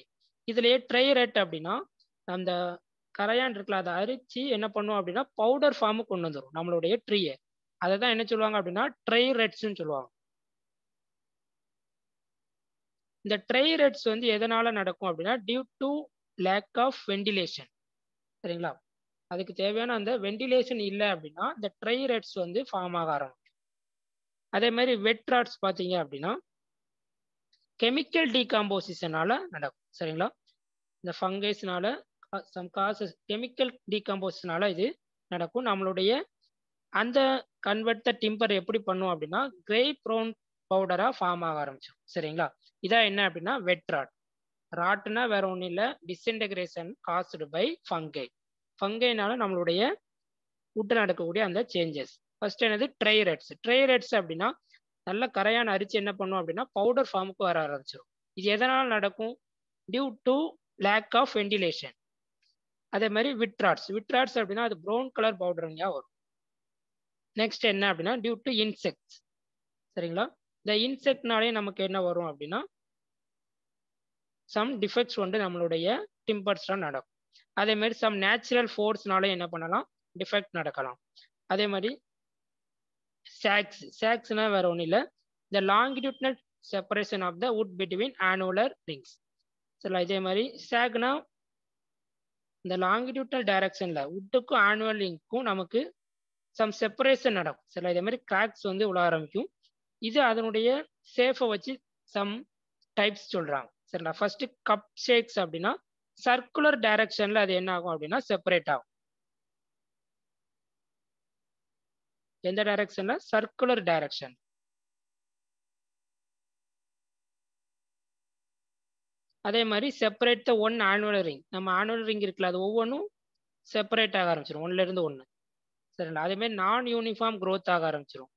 இதுலயே ட்ரை ரேட் அப்படின்னா அந்த கரையான் இருக்குல்ல அதை அரிச்சு என்ன பண்ணுவோம் அப்படின்னா பவுடர் ஃபார்முக்கு கொண்டு வந்துடும் நம்மளுடைய ட்ரீயை அதை தான் என்ன சொல்லுவாங்க அப்படின்னா ட்ரை ரெட்ஸ்ன்னு சொல்லுவாங்க இந்த ட்ரை ரெட்ஸ் வந்து எதனால நடக்கும் அப்படின்னா due to lack of ventilation சரிங்களா அதுக்கு தேவையான அந்த வெண்டிலேஷன் இல்லை அப்படின்னா இந்த ட்ரை ரெட்ஸ் வந்து ஃபார்ம் ஆக ஆரம்பிக்கும் அதே மாதிரி வெட் ராட்ஸ் பார்த்தீங்க அப்படின்னா கெமிக்கல் டீகாம்போசிஷனால நடக்கும் சரிங்களா இந்த ஃபங்கைஸ்னால சம் காசஸ் கெமிக்கல் டீகம்போசிஷனால இது நடக்கும் நம்மளுடைய அந்த கன்வெர்ட் டிம்பர் எப்படி பண்ணும் அப்படின்னா கிரே ப்ரௌன் பவுடரா ஃபார்ம் ஆக ஆரம்பிச்சோம் சரிங்களா இதான் என்ன அப்படின்னா வெட் ராட் ராட்னா வேற ஒன்றும் இல்லை டிஸ்இன்டகிரேஷன் காஸ்டு பை ஃபங்கை ஃபங்கைனால நம்மளுடைய உட்டு நடக்கக்கூடிய அந்த சேஞ்சஸ் ஃபர்ஸ்ட் என்னது ட்ரைரெட்ஸ் ட்ரைரெட்ஸ் அப்படின்னா நல்ல கரையான அரிச்சு என்ன பண்ணும் அப்படின்னா பவுடர் ஃபார்முக்கு வர ஆரம்பிச்சிடும் இது எதனால் நடக்கும் due to lack of ventilation அதே மாதிரி விட்ராட்ஸ் விட்ராட்ஸ் அப்படின்னா அது ப்ரௌன் கலர் பவுடருங்க வரும் நெக்ஸ்ட் என்ன அப்படின்னா டியூ டு இன்செக்ட்ஸ் சரிங்களா இந்த இன்செக்ட்னாலே நமக்கு என்ன வரும் அப்படின்னா சம் டிஃபெக்ட்ஸ் வந்து நம்மளுடைய டிம்பர்ஸ்லாம் நடக்கும் அதே மாதிரி சம் நேச்சுரல் ஃபோர்ஸ்னாலே என்ன பண்ணலாம் டிஃபெக்ட் நடக்கலாம் அதே மாதிரி சாக்ஸ் சாக்ஸ்னா வேற ஒன்றும் இல்லை இந்த longitudinal separation of the wood between annular rings சரிங்களா இதே மாதிரி சாக்னா இந்த லாங்கிடியூட்டல் டைரக்ஷனில் உட்டுக்கும் ஆனுவல் லிங்க்கும் நமக்கு சம் செப்பரேஷன் நடக்கும் சில இதே மாதிரி கிராக்ஸ் வந்து உள்ள ஆரம்பிக்கும் இது அதனுடைய சேஃபை வச்சு சம் டைப்ஸ் சொல்கிறாங்க சரிங்களா ஃபர்ஸ்ட் கப் ஷேக்ஸ் அப்படின்னா சர்க்குலர் டைரக்ஷனில் அது என்ன ஆகும் அப்படின்னா செப்பரேட் ஆகும் எந்த டைரக்ஷனில் சர்க்குலர் டைரக்ஷன் அதே மாதிரி separate the one annual ring நம்ம ஆனுவல் ரிங் இருக்குல்ல அது ஒவ்வொன்றும் செப்பரேட் ஆக ஆரம்பிச்சிடும் ஒன்றுலேருந்து ஒன்று சரிங்களா அதேமாதிரி நான் யூனிஃபார்ம் க்ரோத் ஆக ஆரம்பிச்சிடும்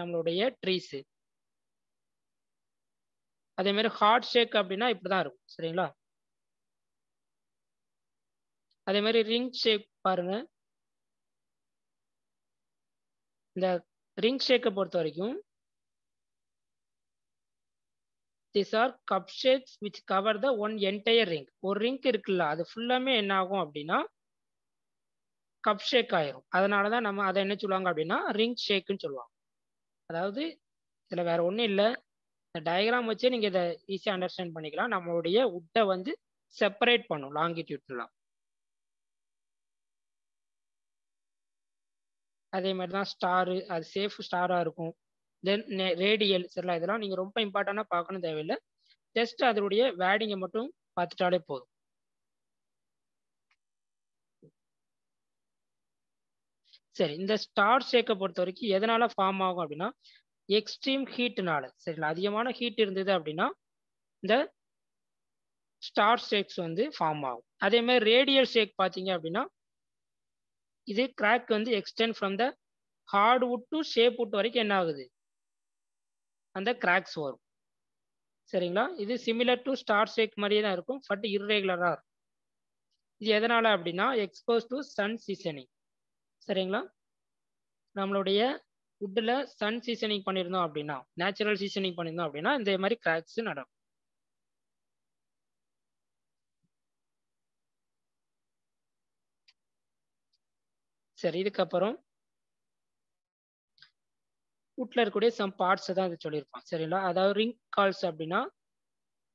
நம்மளுடைய ட்ரீஸு அதேமாரி ஹார்ட் ஷேக் அப்படின்னா இப்படி தான் இருக்கும் சரிங்களா அதே மாதிரி ரிங் ஷேக் பாருங்க இந்த ரிங் ஷேக்கை பொறுத்த வரைக்கும் this are cup shapes which cover the one entire ring ஒரு ரிங்க் இருக்குல்ல அது ஃபுல்லாமே என்ன ஆகும் அப்படின்னா கப் ஷேக் ஆயிரும் அதனால தான் நம்ம அதை என்ன சொல்லுவாங்க அப்படின்னா ரிங் ஷேக்குன்னு சொல்லுவாங்க அதாவது இதில் வேற ஒன்றும் இல்லை இந்த டயக்ராம் வச்சே நீங்கள் இதை ஈஸியாக அண்டர்ஸ்டாண்ட் பண்ணிக்கலாம் நம்மளுடைய உட்டை வந்து செப்பரேட் பண்ணும் லாங்கிடியூட்லாம் அதே மாதிரி தான் ஸ்டாரு அது சேஃப் ஸ்டாராக இருக்கும் தென் ரேடியல் சரிங்களா இதெல்லாம் நீங்கள் ரொம்ப இம்பார்ட்டண்டாக பார்க்கணும் தேவையில்லை ஜஸ்ட் அதனுடைய வேடிங்கை மட்டும் பார்த்துட்டாலே போதும் சரி இந்த ஸ்டார் ஷேக்கை பொறுத்த வரைக்கும் எதனால ஃபார்ம் ஆகும் அப்படின்னா எக்ஸ்ட்ரீம் ஹீட்னால சரிங்களா அதிகமான ஹீட் இருந்தது அப்படின்னா இந்த ஸ்டார் ஷேக்ஸ் வந்து ஃபார்ம் ஆகும் அதே மாதிரி ரேடியல் ஷேக் பார்த்தீங்க அப்படின்னா இது கிராக் வந்து extent from the heartwood to sapwood வரைக்கும் என்ன ஆகுது அந்த கிராக்ஸ் வரும் சரிங்களா இது சிமிலர் டு ஸ்டார் ஷேக் மாதிரியே தான் இருக்கும் பட் இர்ரெகுலராக இருக்கும் இது எதனால் அப்படின்னா எக்ஸ்போஸ் டு சன் சீசனிங் சரிங்களா நம்மளுடைய உட்டில் சன் சீசனிங் பண்ணியிருந்தோம் அப்படின்னா நேச்சுரல் சீசனிங் பண்ணியிருந்தோம் அப்படின்னா இந்த மாதிரி கிராக்ஸ் நடக்கும் சரி இதுக்கப்புறம் புட்டில் இருக்கக்கூடிய சம் பார்ட்ஸை தான் இதை சொல்லியிருப்பான் சரிங்களா அதாவது ரிங் கால்ஸ் அப்படின்னா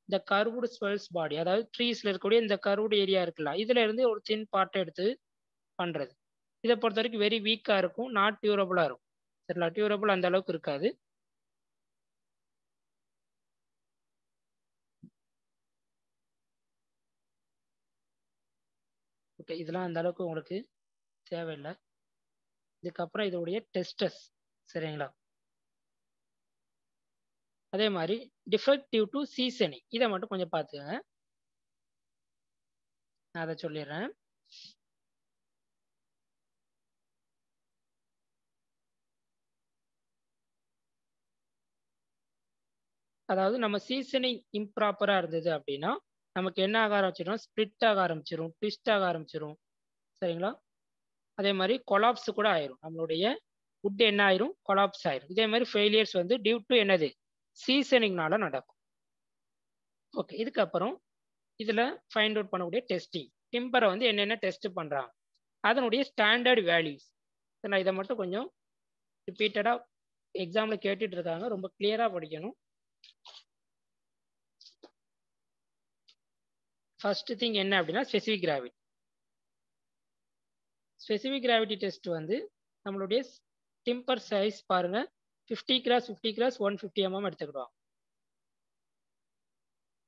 இந்த கருவுடு ஸ்வெல்ஸ் பாடி அதாவது ட்ரீஸில் இருக்கக்கூடிய இந்த கருவுடு ஏரியா இருக்குல்ல இதில் இருந்து ஒரு தின் பார்ட்டை எடுத்து பண்ணுறது இதை பொறுத்த வரைக்கும் வெரி வீக்காக இருக்கும் நாட் டியூரபுளாக இருக்கும் சரிங்களா டியூரபுள் அந்த அளவுக்கு இருக்காது ஓகே இதெல்லாம் அந்த அளவுக்கு உங்களுக்கு தேவையில்லை இதுக்கப்புறம் இதோடைய டெஸ்டஸ் சரிங்களா அதே மாதிரி டிஃபெக்டிவ் டு சீசனி இதை மட்டும் கொஞ்சம் பார்த்துக்கங்க நான் அதை சொல்லிடுறேன் அதாவது நம்ம சீசனிங் இம்ப்ராப்பராக இருந்தது அப்படின்னா நமக்கு என்ன ஆக ஆரம்பிச்சிடும் ஸ்பிரிட் ஆக ஆரம்பிச்சிடும் ட்விஸ்ட் ஆக ஆரம்பிச்சிடும் சரிங்களா அதே மாதிரி கொலாப்ஸ் கூட ஆயிரும் நம்மளுடைய ஃபுட் என்ன ஆயிரும் கொலாப்ஸ் ஆயிரும் இதே மாதிரி ஃபெயிலியர்ஸ் வந்து டியூ டு என்னது சீசனிங்னால நடக்கும் ஓகே இதுக்கப்புறம் இதில் ஃபைண்ட் அவுட் பண்ணக்கூடிய டெஸ்டிங் டிம்பரை வந்து என்னென்ன டெஸ்ட் பண்ணுறாங்க அதனுடைய ஸ்டாண்டர்ட் வேல்யூஸ் நான் இதை மட்டும் கொஞ்சம் ரிப்பீட்டடாக எக்ஸாமில் கேட்டுட்டு இருக்காங்க ரொம்ப கிளியராக படிக்கணும் ஃபர்ஸ்ட் திங் என்ன அப்படின்னா specific gravity specific gravity test வந்து நம்மளுடைய டிம்பர் சைஸ் பாருங்கள் fifty cross fifty cross one fifty MM எடுத்துக்கிடுவாங்க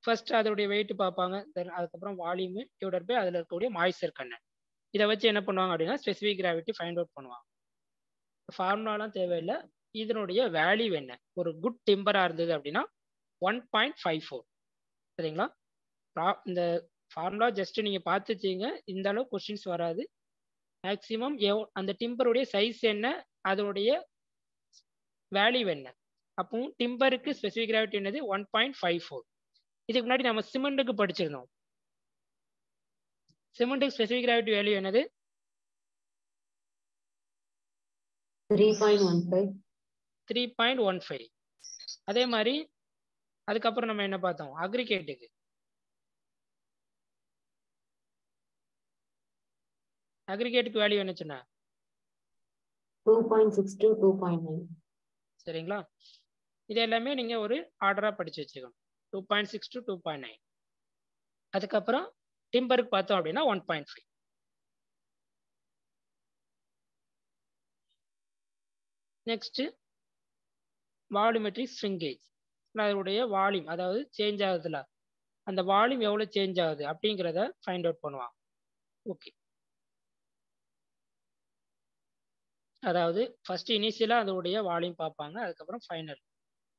ஃபர்ஸ்ட் அதோடைய வெயிட் பார்ப்பாங்க தென் அதுக்கப்புறம் வால்யூமு டியூடர் பை அதில் இருக்கக்கூடிய மாய்ஸ்சர் கண்ணன் இதை வச்சு என்ன பண்ணுவாங்க அப்படின்னா ஸ்பெசிஃபிக் கிராவிட்டி ஃபைண்ட் அவுட் பண்ணுவாங்க ஃபார்முலாலாம் தேவையில்லை இதனுடைய வேல்யூ என்ன ஒரு குட் டிம்பராக இருந்தது அப்படின்னா ஒன் பாயிண்ட் ஃபைவ் ஃபோர் சரிங்களா இந்த ஃபார்முலா ஜஸ்ட்டு நீங்கள் பார்த்துச்சிங்க இந்த அளவு கொஸ்டின்ஸ் வராது மேக்ஸிமம் எவ் அந்த டிம்பருடைய சைஸ் என்ன அதனுடைய வேல்யூ என்ன அப்போ டிம்பருக்கு ஸ்பெசிஃபிக் கிராவிட்டி என்னது ஒன் பாயிண்ட் ஃபைவ் ஃபோர் இதுக்கு முன்னாடி நம்ம சிமெண்ட்டுக்கு படிச்சிருந்தோம் சிமெண்ட்டுக்கு ஸ்பெசிஃபிக் கிராவிட்டி வேல்யூ என்னது த்ரீ பாயிண்ட் ஒன் ஃபைவ் அதே மாதிரி அதுக்கப்புறம் நம்ம என்ன பார்த்தோம் அக்ரிகேட்டுக்கு அக்ரிகேட்டுக்கு வேல்யூ என்ன சொன்ன two point six two two point nine சரிங்களா இது எல்லாமே நீங்கள் ஒரு ஆர்டராக படித்து வச்சுக்கணும் two point six to two point nine அதுக்கப்புறம் டிம்பருக்கு பார்த்தோம் அப்படின்னா one point five next volumetric shrinkage அதனுடைய வால்யூம் அதாவது சேஞ்ச் ஆகுதுல அந்த வால்யூம் எவ்வளோ சேஞ்ச் ஆகுது அப்படிங்கிறத ஃபைண்ட் அவுட் பண்ணுவாங்க ஓகே அதாவது ஃபர்ஸ்ட் இனிஷியலாக அதோடைய வால்யூம் பார்ப்பாங்க அதுக்கப்புறம் ஃபைனல்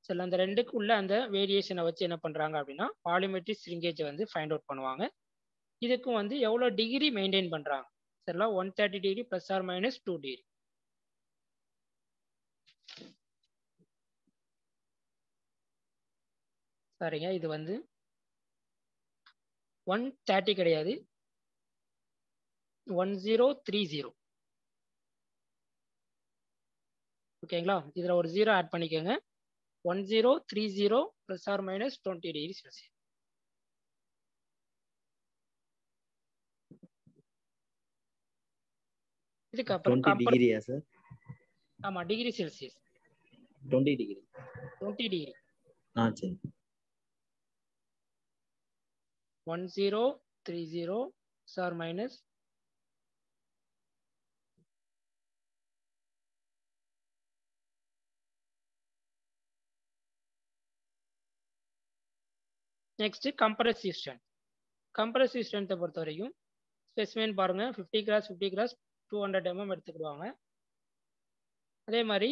சில அந்த ரெண்டுக்குள்ள அந்த வேரியேஷனை வச்சு என்ன பண்ணுறாங்க அப்படின்னா வால்யூமெட்ரிக் ஸ்ரிங்கேஜை வந்து ஃபைண்ட் அவுட் பண்ணுவாங்க இதுக்கும் வந்து எவ்வளோ டிகிரி மெயின்டைன் பண்ணுறாங்க சரிங்களா one thirty degree plus or minus two degree சரிங்க இது வந்து ஒன் தேர்ட்டி கிடையாது ஒன் ஜீரோ த்ரீ ஜீரோ ஓகேங்களா இதில் ஒரு ஜீரோ ஆட் பண்ணிக்கோங்க one zero three zero plus or minus twenty degree celsius இதுக்கப்புறம் டிகிரியா சார் ஆமா degree celsius twenty degree twenty degree ஆ சரி one zero three zero sir minus next compressive strength compressive ஸ்ட்ரென்த்தை பொறுத்த வரைக்கும் ஸ்பெசிமென் பாருங்க fifty cross fifty cross two hundred MM எடுத்துக்கிடுவாங்க அதே மாதிரி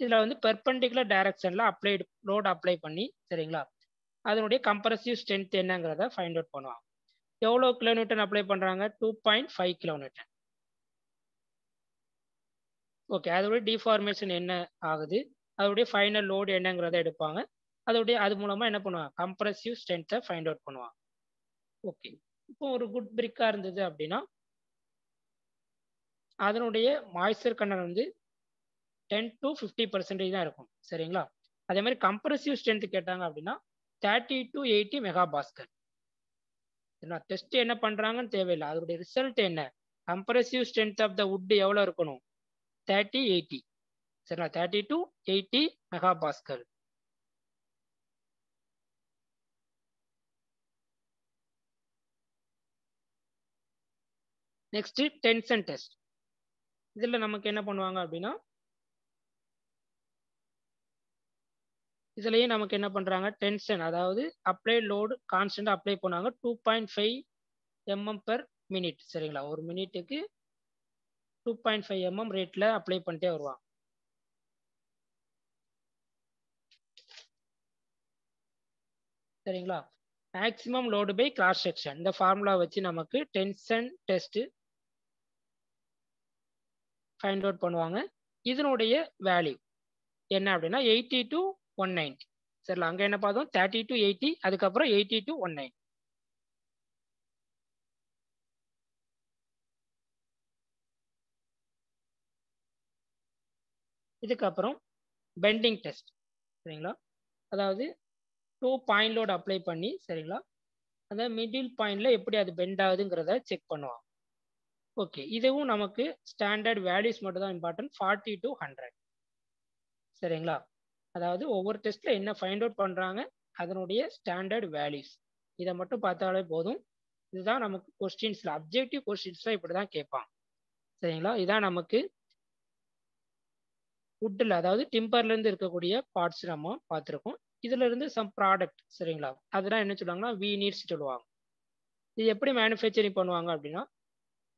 இதில் வந்து பெர்பண்டிகுலர் டைரக்ஷனில் அப்ளைடு லோட் அப்ளை பண்ணி சரிங்களா அதனுடைய கம்ப்ரசிவ் ஸ்ட்ரென்த் என்னங்கிறத ஃபைண்ட் அவுட் பண்ணுவாங்க எவ்வளோ கிலோமீட்டர் அப்ளை பண்ணுறாங்க two point five kilometre okay அதோடைய டிஃபார்மேஷன் என்ன ஆகுது அதோடைய ஃபைனல் லோடு என்னங்கிறத எடுப்பாங்க அதோடைய அது மூலமா என்ன பண்ணுவான் கம்ப்ரசிவ் ஸ்ட்ரென்த்தை ஃபைண்ட் அவுட் பண்ணுவான் ஓகே இப்போ ஒரு குட் பிரிக்கா இருந்தது அப்படின்னா அதனுடைய மாய்ஸ்டர் கண்டென்ட் வந்து டென் டு ஃபிஃப்டி பர்சன்டேஜ் தான் இருக்கும் சரிங்களா அதே மாதிரி கம்ப்ரசிவ் ஸ்ட்ரென்த் கேட்டாங்க அப்படின்னா thirty to eighty mega pascal ஏன்னா டெஸ்ட் என்ன பண்றாங்கன்னு தேவையில்லை அதோடைய ரிசல்ட் என்ன compressive strength of the wood எவ்வளோ இருக்கணும் தேர்ட்டி எயிட்டி சரிங்களா thirty to eighty mega pascal next tension test இதில் நமக்கு என்ன பண்ணுவாங்க அப்படின்னா இதுலயே நமக்கு என்ன பண்றாங்க டென்ஷன் அதாவது அப்ளை லோடு கான்ஸ்டன்ட் அப்ளை பண்ணுவாங்க two point five MM per minute சரிங்களா ஒரு மினிட்டுக்கு டூ பாயிண்ட் ஃபைவ் எம்எம் ரேட்ல அப்ளை பண்ணிட்டே வருவாங்க சரிங்களா maximum load by cross section இந்த ஃபார்முலா வச்சு நமக்கு டென்ஷன் டெஸ்ட் ஃபைண்ட் அவுட் பண்ணுவாங்க இதனுடைய வேல்யூ என்ன அப்படின்னா எயிட்டி டு ஒன் நைன்டி சரி அங்கே என்ன பார்த்தோம் தேர்ட்டி டு எயிட்டி அதுக்கப்புறம் எயிட்டி டு ஒன் நைன் இதுக்கப்புறம் பெண்டிங் டெஸ்ட் சரிங்களா அதாவது டூ பாயிண்ட் லோட் அப்ளை பண்ணி சரிங்களா அந்த மிடில் பாயிண்டில் எப்படி அது பெண்ட் ஆகுதுங்கிறத செக் பண்ணுவாங்க ஓகே இதுவும் நமக்கு ஸ்டாண்டர்ட் வேல்யூஸ் மட்டும் தான் இம்பார்ட்டன்ட் ஃபார்ட்டி டு ஹண்ட்ரட் சரிங்களா அதாவது ஒவ்வொரு டெஸ்ட்டில் என்ன ஃபைண்ட் அவுட் பண்ணுறாங்க அதனுடைய ஸ்டாண்டர்ட் வேல்யூஸ் இதை மட்டும் பார்த்தாலே போதும் இதுதான் நமக்கு கொஸ்டின்ஸில் அப்ஜெக்டிவ் கொஸ்டின்ஸில் இப்படி தான் கேட்பான் சரிங்களா இதான் நமக்கு வுட்டில் அதாவது டிம்பர்லேருந்து இருக்கக்கூடிய பார்ட்ஸ் நம்ம பார்த்துருக்கோம் இதுலேருந்து சம் ப்ராடக்ட் சரிங்களா அதெல்லாம் என்ன சொல்லுவாங்கன்னா வீ நீட்ஸ் சொல்லுவாங்க இது எப்படி மேனுஃபேக்சரிங் பண்ணுவாங்க அப்படின்னா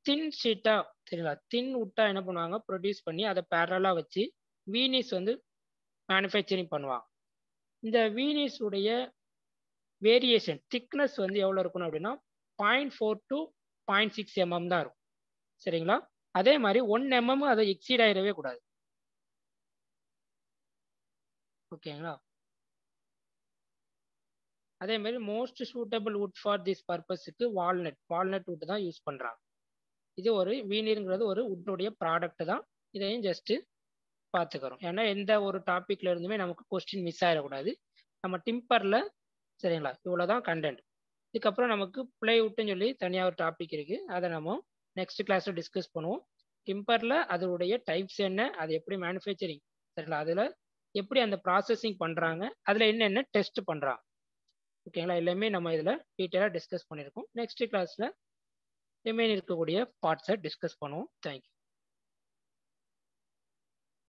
தின் ஷீட்டா சரிங்களா தின் உட்டா என்ன பண்ணுவாங்க ப்ரொடியூஸ் பண்ணி அதை பேரலாக வச்சு வீனிஸ் வந்து மேனுஃபேக்சரிங் பண்ணுவாங்க இந்த வீனிஸ் உடைய வேரியேஷன் திக்னஸ் வந்து எவ்வளோ இருக்கணும் அப்படின்னா point four to point six MM தான் இருக்கும் சரிங்களா அதே மாதிரி ஒன் எம்எம் அதை எக்ஸீட் ஆகிடவே கூடாது ஓகேங்களா அதே மாதிரி most suitable wood for this பர்பஸுக்கு வால்நட் வால்நட் உட் தான் யூஸ் பண்ணுறாங்க இது ஒரு வீனியருங்கிறது ஒரு உட்னுடைய ப்ராடக்ட் தான் இதையும் ஜஸ்ட்டு பார்த்துக்கிறோம் ஏன்னா எந்த ஒரு டாப்பிக்ல இருந்துமே நமக்கு கொஸ்டின் மிஸ் ஆகிடக்கூடாது நம்ம டிம்பரில் சரிங்களா இவ்வளோ தான் கண்டென்ட் இதுக்கப்புறம் நமக்கு விட்டுன்னு சொல்லி தனியாக ஒரு டாபிக் இருக்குது அதை நம்ம நெக்ஸ்ட் கிளாஸில் டிஸ்கஸ் பண்ணுவோம் டிம்பரில் அதனுடைய டைப்ஸ் என்ன அது எப்படி மேனுஃபேக்சரிங் சரிங்களா அதில் எப்படி அந்த ப்ராசஸிங் பண்ணுறாங்க அதில் என்னென்ன டெஸ்ட் பண்ணுறாங்க ஓகேங்களா எல்லாமே நம்ம இதில் டீட்டெயிலாக டிஸ்கஸ் பண்ணியிருக்கோம் நெக்ஸ்ட் கிளாஸில் ரிமைன் இருக்கக்கூடிய பார்ட்ஸை டிஸ்கஸ் பண்ணுவோம் தேங்க்யூ